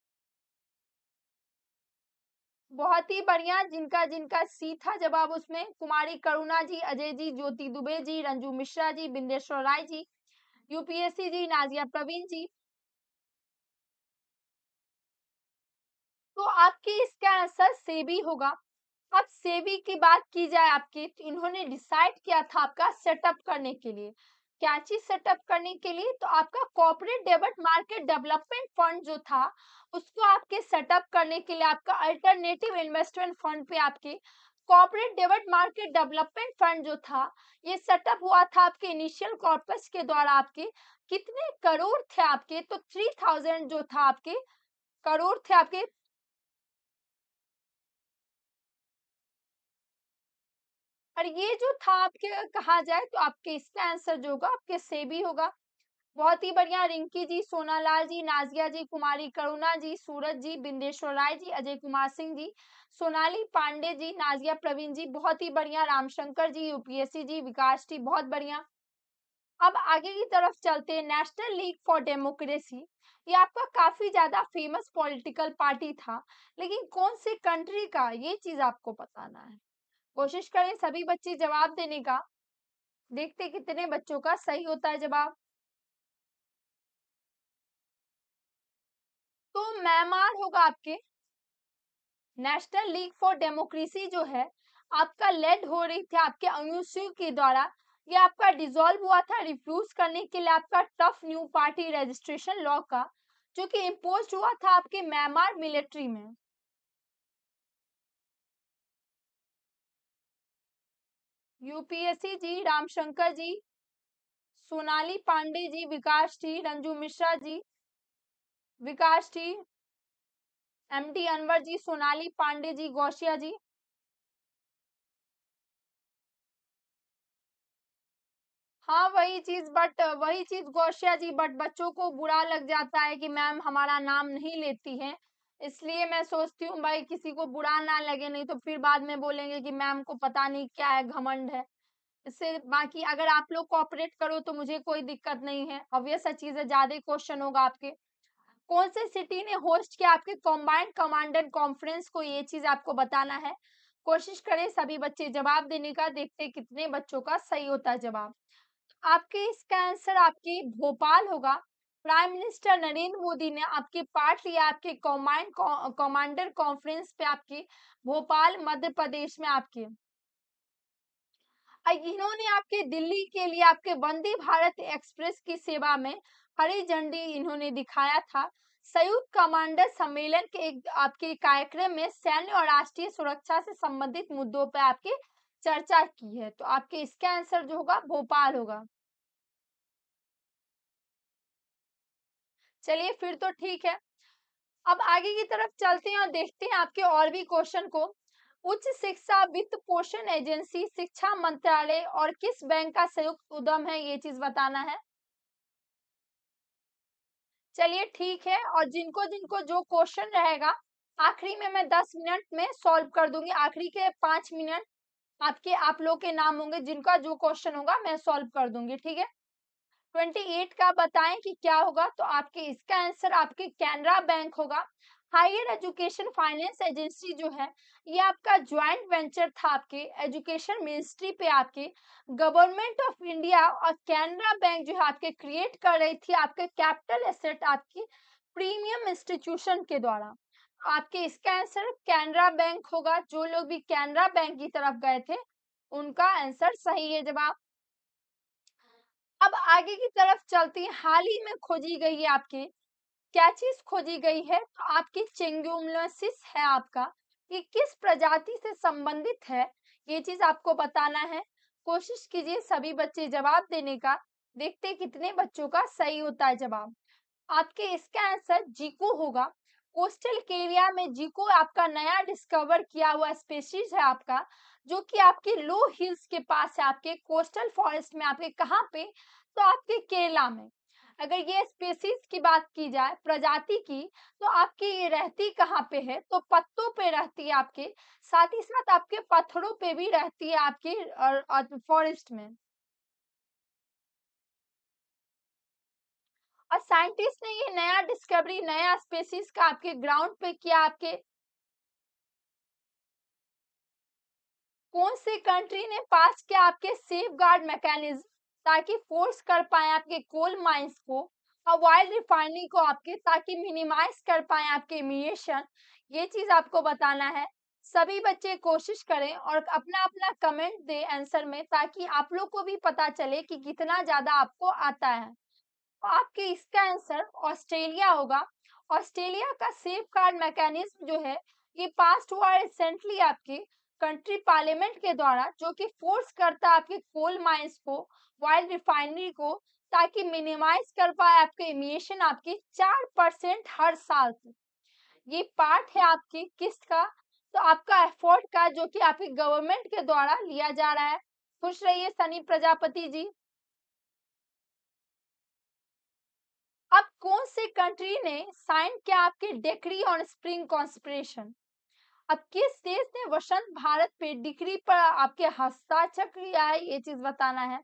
बहुत ही बढ़िया जिनका जिनका सी था जवाब उसमें कुमारी करुणा जी अजय जी ज्योति दुबे जी रंजू मिश्रा जी बिंदेश्वर राय जी यूपीएससी जी नाजिया प्रवीण जी तो आपकी इसका आंसर सेबी होगा अब सेबी की बात की जाए आपकी तो इन्होंने डिसाइड किया था आपका सेटअप करने के लिए क्या चीज सेटअप करने के लिए तो आपका corporate debit market development fund जो था उसको आपके सेटअप करने के लिए आपका अल्टरनेटिव इन्वेस्टमेंट फंड पे आपके corporate develop market development fund जो था ये सेटअप हुआ था आपके इनिशियल कॉर्पस के द्वारा आपके कितने करोड़ थे आपके तो थ्री थाउजेंड जो था आपके करोड़ थे आपके और ये जो था आपके कहा जाए तो आपके इसका आंसर जो होगा आपके सेबी होगा बहुत ही बढ़िया रिंकी जी सोनालाल जी नाजिया जी कुमारी करुणा जी सूरज जी बिंदेश्वर राय जी अजय कुमार सिंह जी सोनाली पांडे जी नाजिया प्रवीण जी बहुत ही बढ़िया रामशंकर जी यूपीएससी जी विकास जी बहुत बढ़िया अब आगे की तरफ चलते हैं नेशनल लीग फॉर डेमोक्रेसी ये आपका काफी ज्यादा फेमस पॉलिटिकल पार्टी था लेकिन कौन से कंट्री का ये चीज आपको बताना है कोशिश करें सभी बच्चे जवाब देने का देखते कितने बच्चों का सही होता है जवाब तो म्यांमार होगा आपके नेशनल लीग फॉर डेमोक्रेसी जो है आपका लेड हो रही थी आपके अंगुशी के द्वारा ये आपका डिसॉल्व हुआ था रिफ्यूज करने के लिए आपका tough new party registration law का जो कि इम्पोज हुआ था आपके म्यांमार मिलिट्री में UPSC ji Ramshankar ji Sonali Pandey ji Vikas ji Ranju Mishra ji Vikas ji M D Anwar ji Sonali Pandey ji Gausia ji हाँ वही चीज बट वही चीज गौशिया जी बट बच्चों को बुरा लग जाता है कि मैम हमारा नाम नहीं लेती है इसलिए मैं सोचती हूँ भाई किसी को बुरा ना लगे नहीं तो फिर बाद में बोलेंगे कि मैम को पता नहीं क्या है घमंड है इससे बाकी अगर आप लोग कॉपरेट करो तो मुझे कोई दिक्कत नहीं है ऑब्वियस चीज है ज्यादा क्वेश्चन होगा आपके कौन से सिटी ने होस्ट किया आपके कॉम्बाइंड कमांडर कॉन्फ्रेंस को ये चीज आपको बताना है कोशिश करें सभी बच्चे जवाब देने का देखते कितने बच्चों का सही होता है जवाब आपके इसका आंसर आपके भोपाल होगा प्राइम मिनिस्टर नरेंद्र मोदी ने आपके पार्ट लिया आपके कमांड कमांडर कॉन्फ्रेंस पे आपके भोपाल मध्य प्रदेश में आपके इन्होंने आपके दिल्ली के लिए आपके वंदे भारत एक्सप्रेस की सेवा में हरी झंडी इन्होंने दिखाया था संयुक्त कमांडर सम्मेलन के आपके कार्यक्रम में सैन्य और राष्ट्रीय सुरक्षा से संबंधित मुद्दों पर आपकी चर्चा की है तो आपके इसका आंसर जो होगा भोपाल होगा चलिए फिर तो ठीक है अब आगे की तरफ चलते हैं और देखते हैं आपके और भी क्वेश्चन को उच्च शिक्षा वित्त पोषण एजेंसी शिक्षा मंत्रालय और किस बैंक का संयुक्त उद्यम है ये चीज बताना है चलिए ठीक है और जिनको जिनको जो क्वेश्चन रहेगा आखिरी में मैं दस मिनट में सॉल्व कर दूंगी आखिरी के पांच मिनट आपके आप लोग के नाम होंगे जिनका जो क्वेश्चन होगा मैं सॉल्व कर दूंगी ठीक है 28 का बताएं कि क्या होगा तो आपके इसका आंसर आपके कैनरा बैंक होगा हायर एजुकेशन फाइनेंस एजेंसी जो है ये आपका ज्वाइंट वेंचर था आपके एजुकेशन मिनिस्ट्री पे आपके गवर्नमेंट ऑफ इंडिया और कैनरा बैंक जो है आपके क्रिएट कर रही थी आपके कैपिटल एसेट आपकी प्रीमियम इंस्टीट्यूशन के द्वारा आपके इसका आंसर कैनरा बैंक होगा जो लोग भी कैनरा बैंक की तरफ गए थे उनका आंसर सही है जवाब अब आगे की तरफ चलते हैं हाल ही में खोजी गई है आपकी क्या चीज खोजी गई है तो आपकी चेंगुमलोसिस है आपका ये किस प्रजाति से संबंधित है ये चीज आपको बताना है कोशिश कीजिए सभी बच्चे जवाब देने का देखते कितने बच्चों का सही होता है जवाब आपके इसका आंसर जीको होगा कोस्टल केरिया में जीको आपका नया डिस्कवर किया हुआ स्पेशीज है आपका जो कि आपके लो हिल्स के पास है आपके कोस्टल फॉरेस्ट में आपके कहाँ पे तो आपके केरला में अगर ये स्पेसीज की बात की जाए प्रजाति की तो आपकी ये रहती कहाँ पे है तो पत्तों पे रहती है आपके साथ ही साथ आपके पत्थरों पे भी रहती है आपकी फॉरेस्ट में और साइंटिस्ट ने ये नया डिस्कवरी नया स्पेसिस का आपके ग्राउंड पे किया आपके कौन से कंट्री ने पास किया आपके सेफ गार्ड मैकेनिज्म ताकि फोर्स कर पाए आपके कोल माइंस को और वाइल्ड रिफाइनरी को आपके ताकि मिनिमाइज कर पाए आपके इमिएशन ये चीज आपको बताना है सभी बच्चे कोशिश करें और अपना अपना कमेंट दें आंसर में ताकि आप लोग को भी पता चले कि कितना ज्यादा आपको आता है तो आपके इसका आंसर ऑस्ट्रेलिया होगा ऑस्ट्रेलिया का सेफ कार्ड मैकेनिज्म जो है ये पास हुआ रिसेंटली आपके कंट्री पार्लियामेंट के द्वारा जो कि फोर्स करता है आपके कोल माइंस को वाइल्ड रिफाइनरी को ताकि मिनिमाइज कर पाए आपके इमिएशन आपके चार परसेंट हर साल से ये पार्ट है आपकी किस्त का तो आपका एफोर्ट का जो कि आपके गवर्नमेंट के द्वारा लिया जा रहा है खुश रहिए सनी प्रजापति जी अब कौन से कंट्री ने साइन किया आपके डेक्री ऑन स्प्रिंग कॉन्स्पिरेशन अब किस देश ने वसंत भारत पे डिक्री पर आपके हस्ताक्षर किया है ये चीज बताना है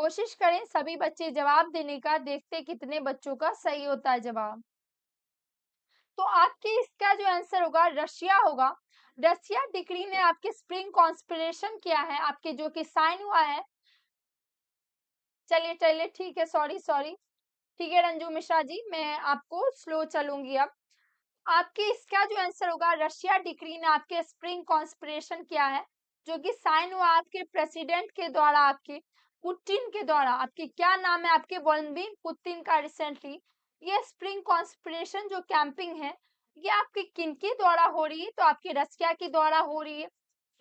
कोशिश करें सभी बच्चे जवाब देने का देखते कितने बच्चों का सही होता है जवाब तो आपके इसका जो आंसर होगा रशिया होगा रशिया डिग्री ने आपके स्प्रिंग कॉन्स्पिरेशन किया है आपके जो कि साइन हुआ है चलिए चलिए ठीक है सॉरी सॉरी ठीक है रंजू मिश्रा जी मैं आपको स्लो चलूंगी अब आपके इसका जो आंसर होगा रशिया डिक्री ने आपके स्प्रिंग कॉन्स्परेशन किया है जो कि साइन हुआ आपके प्रेसिडेंट के द्वारा आपके पुतिन के द्वारा आपके क्या नाम है आपके वोलमिन पुतिन का रिसेंटली ये स्प्रिंग कॉन्स्परेशन जो कैंपिंग है ये आपके किनके द्वारा हो रही है तो आपके रशिया के द्वारा हो रही है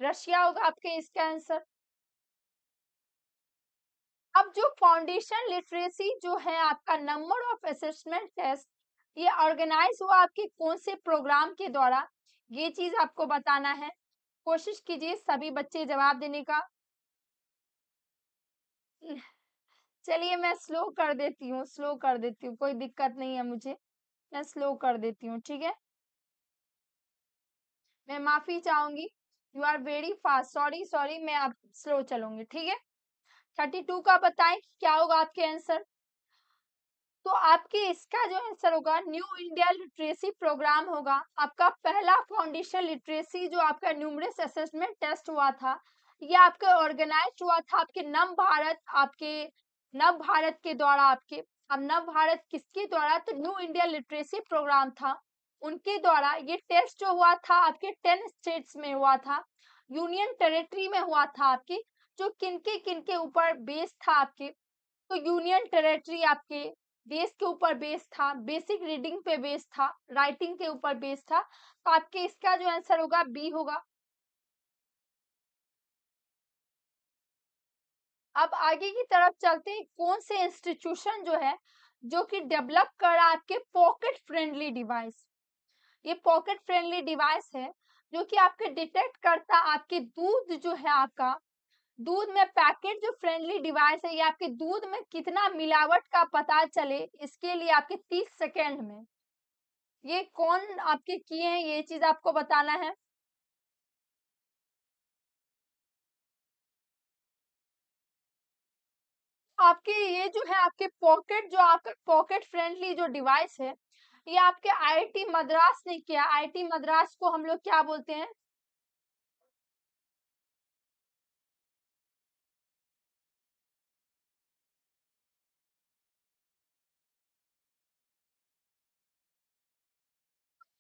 रशिया होगा आपके इसका आंसर अब जो फाउंडेशन लिटरेसी जो है आपका नंबर ऑफ असेसमेंट टेस्ट ये ऑर्गेनाइज हुआ आपके कौन से प्रोग्राम के द्वारा ये चीज आपको बताना है कोशिश कीजिए सभी बच्चे जवाब देने का चलिए मैं स्लो कर देती हूँ स्लो कर देती हूँ कोई दिक्कत नहीं है मुझे मैं स्लो कर देती हूँ ठीक है मैं माफी चाहूंगी you are very fast sorry sorry मैं आप स्लो चलूंगी ठीक है थर्टी टू का बताएं क्या होगा आपके आंसर तो आपके इसका जो आंसर होगा न्यू इंडिया लिटरेसी प्रोग्राम होगा आपका पहला फाउंडेशन लिटरेसी जो आपका न्यूमरस असेसमेंट टेस्ट हुआ था यह आपका ऑर्गेनाइज हुआ था आपके नव भारत आपके नव भारत के द्वारा आपके अब नव भारत किसके द्वारा तो न्यू इंडिया लिटरेसी प्रोग्राम था उनके द्वारा ये टेस्ट जो हुआ था आपके टेन स्टेट्स में हुआ था यूनियन टेरिटरी में हुआ था आपकी जो किनके किनके ऊपर बेस था आपके तो यूनियन टेरेटरी आपके देश के ऊपर बेस था बेसिक रीडिंग पे बेस था राइटिंग के ऊपर बेस था तो आपके इसका जो आंसर होगा बी होगा अब आगे की तरफ चलते हैं कौन से इंस्टीट्यूशन जो है जो कि डेवलप करा आपके पॉकेट फ्रेंडली डिवाइस ये पॉकेट फ्रेंडली डिवाइस है जो कि आपके डिटेक्ट करता आपके दूध जो है आपका दूध में पैकेट जो फ्रेंडली डिवाइस है ये आपके दूध में कितना मिलावट का पता चले इसके लिए आपके तीस सेकेंड में ये कौन आपके किए हैं ये चीज आपको बताना है आपके ये जो है आपके पॉकेट जो आपका पॉकेट फ्रेंडली जो डिवाइस है ये आपके आईआईटी मद्रास ने किया आईआईटी मद्रास को हम लोग क्या बोलते हैं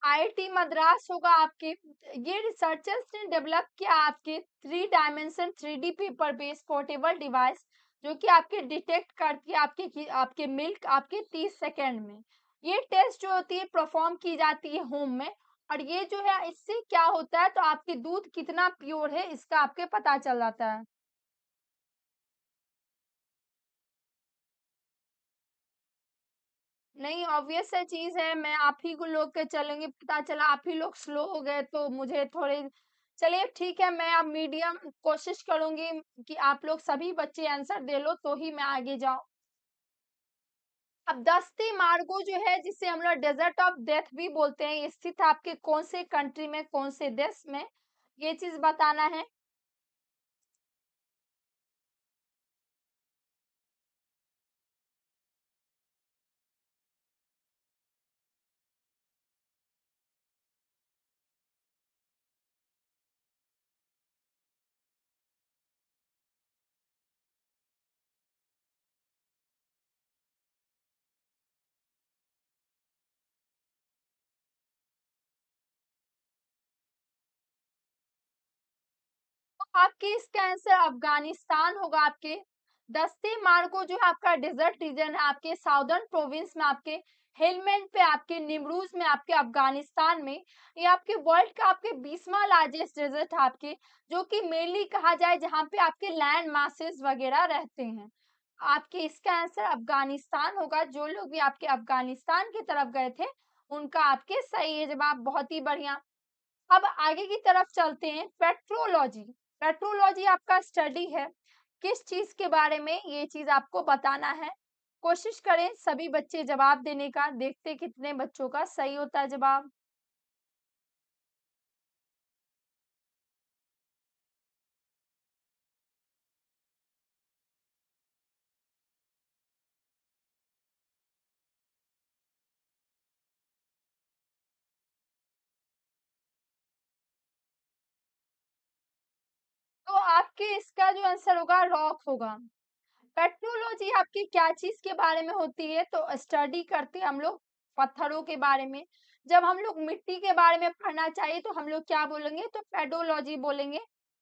आईआईटी मद्रास होगा आपके ये रिसर्चर्स ने डेवलप किया आपके three dimension three D paper base portable device जो कि आपके डिटेक्ट करती है आपके आपके मिल्क आपके तीस सेकेंड में ये टेस्ट जो होती है परफॉर्म की जाती है होम में और ये जो है इससे क्या होता है तो आपके दूध कितना प्योर है इसका आपके पता चल जाता है नहीं ऑब्वियस है चीज है मैं आप ही को लोग के चलेंगे पता चला आप ही लोग स्लो हो गए तो मुझे थोड़े चलिए ठीक है मैं अब मीडियम कोशिश करूंगी कि आप लोग सभी बच्चे आंसर दे लो तो ही मैं आगे जाऊं अब दस्ती मार्गो जो है जिसे हम लोग डेजर्ट ऑफ डेथ भी बोलते हैं स्थित आपके कौन से कंट्री में कौन से देश में ये चीज बताना है आपके इसका आंसर अफगानिस्तान होगा आपके दस्ते मार्ग को जो है आपका डिजर्ट रीजन है आपके साउदर्न प्रोविंस में आपके हेलमेंट पे आपके निमरूज में आपके अफगानिस्तान में ये आपके वर्ल्ड का आपके बीसवा लार्जेस्ट डिजर्ट है आपके जो कि मेनली कहा जाए जहाँ पे आपके लैंड मासेस वगैरह रहते हैं आपके इसका आंसर अफगानिस्तान होगा जो लोग भी आपके अफगानिस्तान की तरफ गए थे उनका आपके सही है जवाब बहुत ही बढ़िया अब आगे की तरफ चलते हैं पेट्रोलॉजी पेट्रोलॉजी आपका स्टडी है किस चीज के बारे में ये चीज आपको बताना है कोशिश करें सभी बच्चे जवाब देने का देखते कितने बच्चों का सही होता है जवाब आपके इसका जो आंसर होगा रॉक होगा पेट्रोलॉजी आपकी क्या चीज के बारे में होती है तो स्टडी करते हम लोग पत्थरों के बारे में जब हम लोग मिट्टी के बारे में पढ़ना चाहिए तो हम लोग क्या बोलेंगे तो पेडोलॉजी बोलेंगे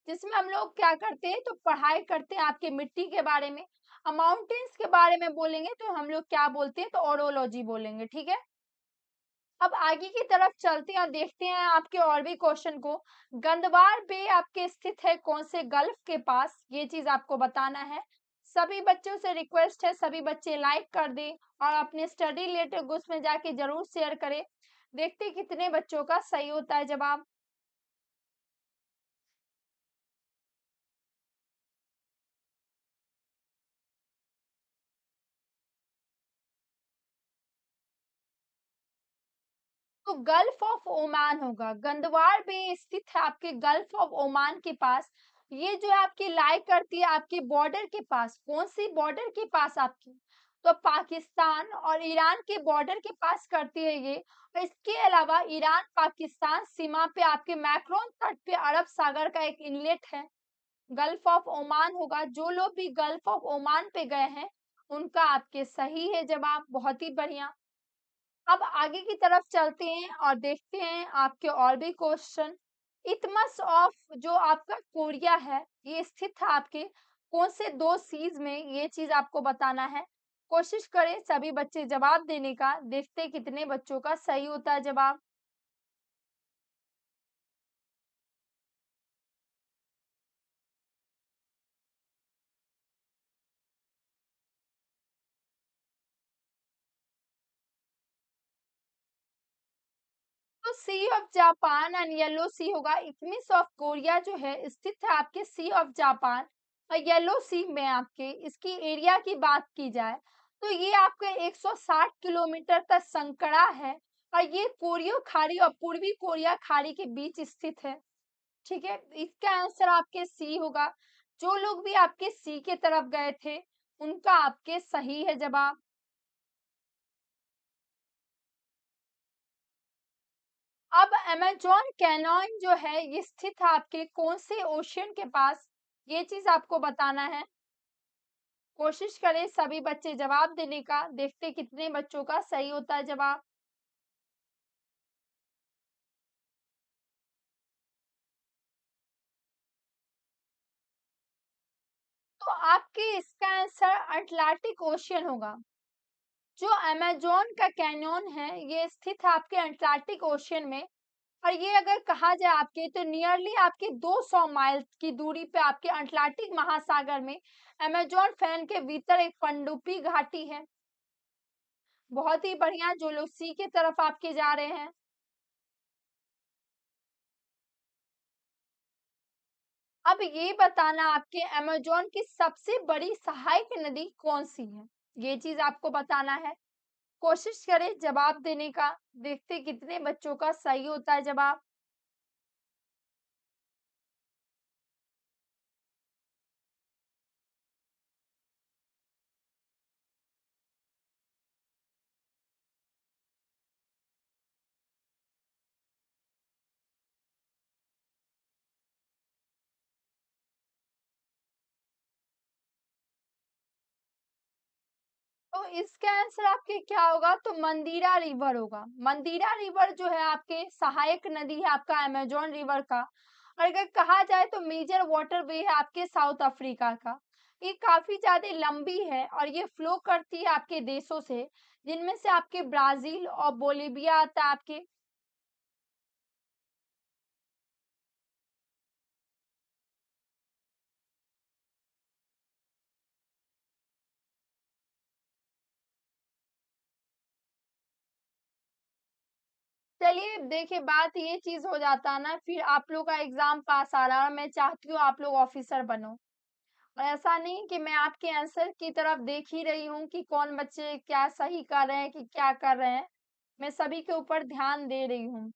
जिसमें हम लोग क्या करते हैं तो पढ़ाई करते हैं आपके मिट्टी के बारे में माउंटेन्स के बारे में बोलेंगे तो हम लोग क्या बोलते हैं तो ओरोलॉजी बोलेंगे ठीक है अब आगे की तरफ चलते हैं देखते हैं आपके और भी क्वेश्चन को गंदवार बे आपके स्थित है कौन से गल्फ के पास ये चीज आपको बताना है सभी बच्चों से रिक्वेस्ट है सभी बच्चे लाइक कर दें और अपने स्टडी रिलेटेड ग्रुप्स में जाके जरूर शेयर करें देखते कितने बच्चों का सही होता है जवाब तो गल्फ ऑफ ओमान होगा गंदवार में स्थित है आपके गल्फ ऑफ ओमान के पास ये जो है आपकी लाई करती है आपके बॉर्डर के पास कौन सी बॉर्डर के पास आपकी तो पाकिस्तान और ईरान के बॉर्डर के पास करती है ये और इसके अलावा ईरान पाकिस्तान सीमा पे आपके मैक्रोन तट पे अरब सागर का एक इनलेट है गल्फ ऑफ ओमान होगा जो लोग भी गल्फ ऑफ ओमान पे गए हैं उनका आपके सही है जवाब बहुत ही बढ़िया अब आगे की तरफ चलते हैं और देखते हैं आपके और भी क्वेश्चन इतमस ऑफ जो आपका कोरिया है ये स्थित है आपके कौन से दो सीज में ये चीज आपको बताना है कोशिश करें सभी बच्चे जवाब देने का देखते कितने बच्चों का सही होता है जवाब Sea of Japan and Yellow Sea होगा इथमिस ऑफ कोरिया जो है स्थित है आपके सी ऑफ जापान और येलो सी में आपके इसकी एरिया की बात की जाए तो ये आपके 160 किलोमीटर तक संकड़ा है और ये कोरियो खाड़ी और पूर्वी कोरिया खाड़ी के बीच स्थित है ठीक है इसका आंसर आपके सी होगा जो लोग भी आपके सी के तरफ गए थे उनका आपके सही है जवाब अब अमेजोन कैनॉन जो है ये स्थित आपके कौन से ओशियन के पास ये चीज आपको बताना है कोशिश करें सभी बच्चे जवाब देने का देखते कितने बच्चों का सही होता है जवाब तो आपके इसका आंसर अटलांटिक ओशियन होगा जो अमेजोन का कैनोन है ये स्थित है आपके अंटार्कटिक ओशन में और ये अगर कहा जाए आपके तो नियरली आपके 200 माइल की दूरी पे आपके अंटार्कटिक महासागर में अमेजोन फैन के भीतर एक पंडुपी घाटी है बहुत ही बढ़िया जो लोग सी की तरफ आपके जा रहे हैं अब ये बताना आपके अमेजोन की सबसे बड़ी सहायक नदी कौन सी है ये चीज आपको बताना है कोशिश करें जवाब देने का देखते कितने बच्चों का सही होता है जवाब तो इसका आंसर आपके क्या होगा तो मंदिरा रिवर होगा मंदिरा रिवर जो है आपके सहायक नदी है आपका अमेजोन रिवर का और अगर कहा जाए तो मेजर वाटर वे है आपके साउथ अफ्रीका का ये काफी ज्यादा लंबी है और ये फ्लो करती है आपके देशों से जिनमें से आपके ब्राजील और बोलीविया आता है आपके चलिए देखिए बात ये चीज हो जाता है ना फिर आप लोग का एग्जाम पास आ रहा है मैं चाहती हूँ आप लोग ऑफिसर बनो और ऐसा नहीं कि मैं आपके आंसर की तरफ देख ही रही हूँ कि कौन बच्चे क्या सही कर रहे हैं कि क्या कर रहे हैं मैं सभी के ऊपर ध्यान दे रही हूँ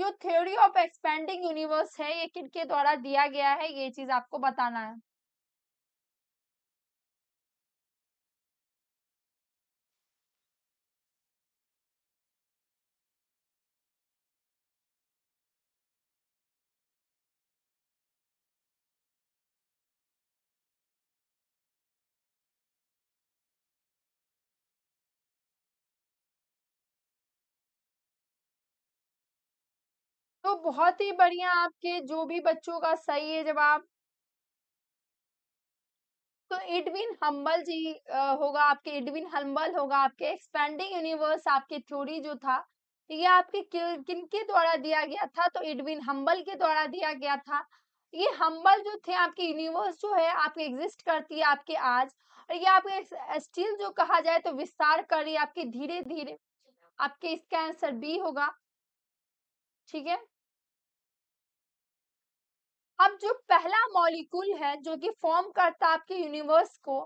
जो थ्योरी ऑफ एक्सपेंडिंग यूनिवर्स है ये किनके द्वारा दिया गया है ये चीज आपको बताना है तो बहुत ही बढ़िया आपके जो भी बच्चों का सही है जवाब तो इडविन हम्बल जी होगा आपके इडविन हम्बल होगा आपके एक्सपेंडिंग यूनिवर्स आपके थ्योरी जो था ये आपके किन के द्वारा दिया गया था तो इडविन हम्बल के द्वारा दिया गया था ये हम्बल जो थे आपके यूनिवर्स जो है आपके एग्जिस्ट करती है आपके आज और ये आपके स्टील जो कहा जाए तो विस्तार कर रही है आपके धीरे धीरे आपके इसका आंसर बी होगा ठीक है अब जो पहला मॉलिक्यूल है जो कि फॉर्म करता आपके यूनिवर्स को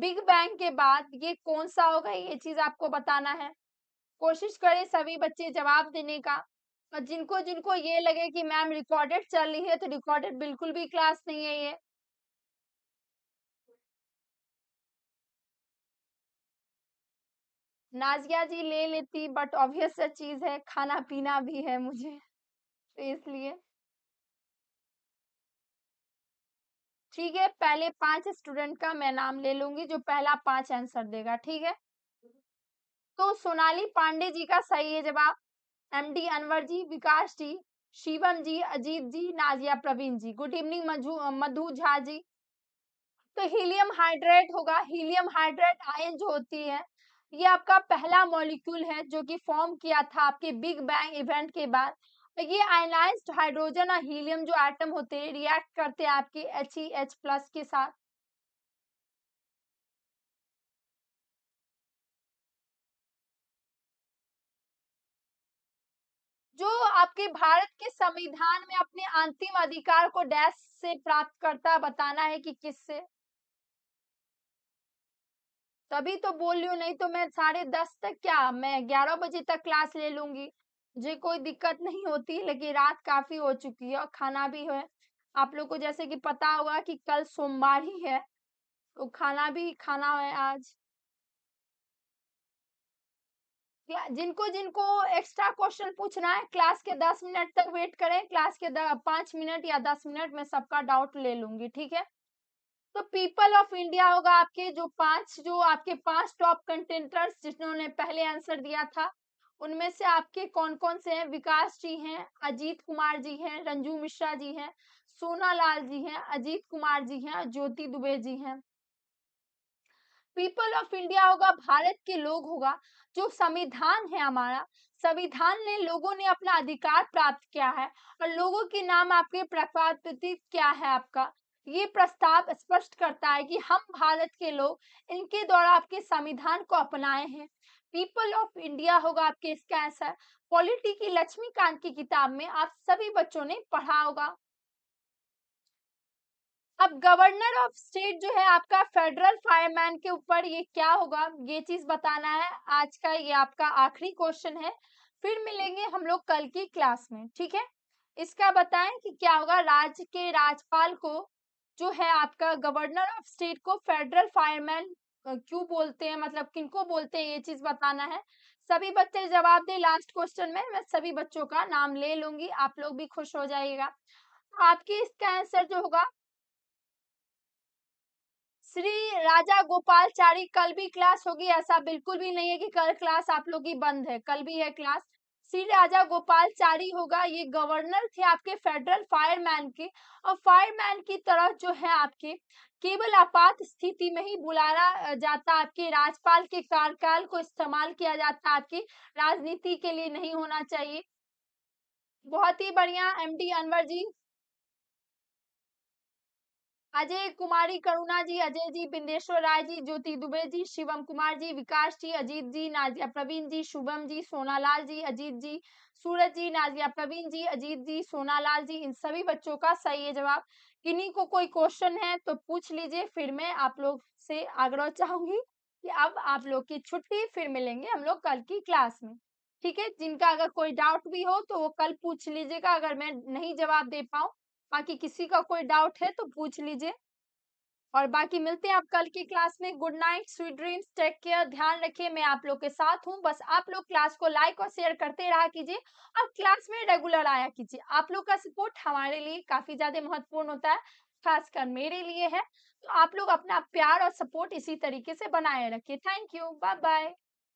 बिग बैंग के बाद ये कौन सा होगा ये चीज आपको बताना है कोशिश करें सभी बच्चे जवाब देने का और जिनको जिनको ये लगे कि मैम रिकॉर्डेड चल रही है तो रिकॉर्डेड बिल्कुल भी क्लास नहीं है ये नाजिया जी ले लेती बट ऑब्वियस चीज है खाना पीना भी है मुझे तो इसलिए ठीक है पहले पांच स्टूडेंट का मैं नाम ले लूंगी जो पहला पांच आंसर देगा ठीक है तो सोनाली पांडे जी का सही है जवाब M D Anwar ji Vikas ji Shivam ji Ajit ji Nazia Praveen ji good evening Madhu Madhu Jha ji तो हीलियम हाइड्रेट होगा हीलियम हाइड्रेट आयन जो होती है ये आपका पहला मॉलिक्यूल है जो कि फॉर्म किया था आपके बिग बैंग इवेंट के बाद ये आयनाइज्ड हाइड्रोजन और हीलियम जो एटम होते हैं रिएक्ट करते हैं आपके एच ई एच प्लस के साथ जो आपके भारत के संविधान में अपने अंतिम अधिकार को डैश से प्राप्त करता बताना है कि किससे तभी तो बोल रही हूँ नहीं तो मैं साढ़े दस तक क्या मैं ग्यारह बजे तक क्लास ले लूंगी जी कोई दिक्कत नहीं होती लेकिन रात काफी हो चुकी है और खाना भी है आप लोग को जैसे कि पता होगा कि कल सोमवार ही है तो खाना भी खाना है आज जिनको जिनको एक्स्ट्रा क्वेश्चन पूछना है क्लास के दस मिनट तक वेट करें क्लास के पांच मिनट या दस मिनट में सबका डाउट ले लूंगी ठीक है तो पीपल ऑफ इंडिया होगा आपके जो पांच जो आपके पांच टॉप कंटेंटर्स जिन्होंने पहले आंसर दिया था उनमें से आपके कौन कौन से हैं विकास जी हैं अजीत कुमार जी हैं रंजू मिश्रा जी हैं सोना लाल जी हैं अजीत कुमार जी हैं ज्योति दुबे जी हैं पीपल ऑफ इंडिया होगा भारत के लोग होगा जो संविधान है हमारा संविधान ने लोगों ने अपना अधिकार प्राप्त किया है और लोगों के नाम आपके प्रख्यापित क्या है आपका ये प्रस्ताव स्पष्ट करता है कि हम भारत के लोग इनके द्वारा आपके संविधान को अपनाए हैं पीपल ऑफ इंडिया होगा आपके इसका आंसर पॉलिटी की लक्ष्मीकांत की किताब में आप सभी बच्चों ने पढ़ा होगा अब गवर्नर ऑफ स्टेट जो है आपका फेडरल फायरमैन के ऊपर ये क्या होगा ये चीज बताना है आज का ये आपका आखिरी क्वेश्चन है फिर मिलेंगे हम लोग कल की क्लास में ठीक है इसका बताएं कि क्या होगा राज्य के राज्यपाल को जो है आपका गवर्नर ऑफ स्टेट को फेडरल फायरमैन क्यों बोलते हैं मतलब किनको बोलते हैं ये चीज बताना है सभी बच्चे जवाब दे लास्ट क्वेश्चन में मैं सभी बच्चों का नाम ले लूंगी आप लोग भी खुश हो जाएगा तो आपकी इसका आंसर जो होगा श्री राजा गोपालचारी कल भी क्लास होगी ऐसा बिल्कुल भी नहीं है कि कल क्लास आप लोग की बंद है कल भी है class Shri Rajagopalachari होगा ये गवर्नर थे आपके फेडरल फायरमैन के और फायरमैन की तरह जो है आपके केवल आपात स्थिति में ही बुलाया जाता आपके राजपाल के कार्यकाल को इस्तेमाल किया जाता आपके राजनीति के लिए नहीं होना चाहिए बहुत ही बढ़िया एमडी अनवर जी अजय कुमारी करुणा जी अजय जी बिंदेश्वर राय जी ज्योति दुबे जी शिवम कुमार जी विकास जी अजीत जी नाजिया प्रवीण जी शुभम जी सोनालाल जी अजीत जी सूरज जी नाजिया प्रवीण जी अजीत जी सोनालाल जी इन सभी बच्चों का सही है जवाब किन्हीं को कोई क्वेश्चन है तो पूछ लीजिए फिर मैं आप लोग से आग्रह चाहूंगी कि अब आप लोग की छुट्टी फिर मिलेंगे हम लोग कल की क्लास में ठीक है जिनका अगर कोई डाउट भी हो तो वो कल पूछ लीजिएगा अगर मैं नहीं जवाब दे पाऊँ बाकी किसी का कोई डाउट है तो पूछ लीजिए और बाकी मिलते हैं आप कल की क्लास में good night sweet dreams take care ध्यान रखिए मैं आप लोग के साथ हूँ बस आप लोग क्लास को लाइक और शेयर करते रहा कीजिए और क्लास में रेगुलर आया कीजिए आप लोग का सपोर्ट हमारे लिए काफी ज्यादा महत्वपूर्ण होता है खासकर मेरे लिए है तो आप लोग अपना प्यार और सपोर्ट इसी तरीके से बनाए रखिए थैंक यू बाय बाय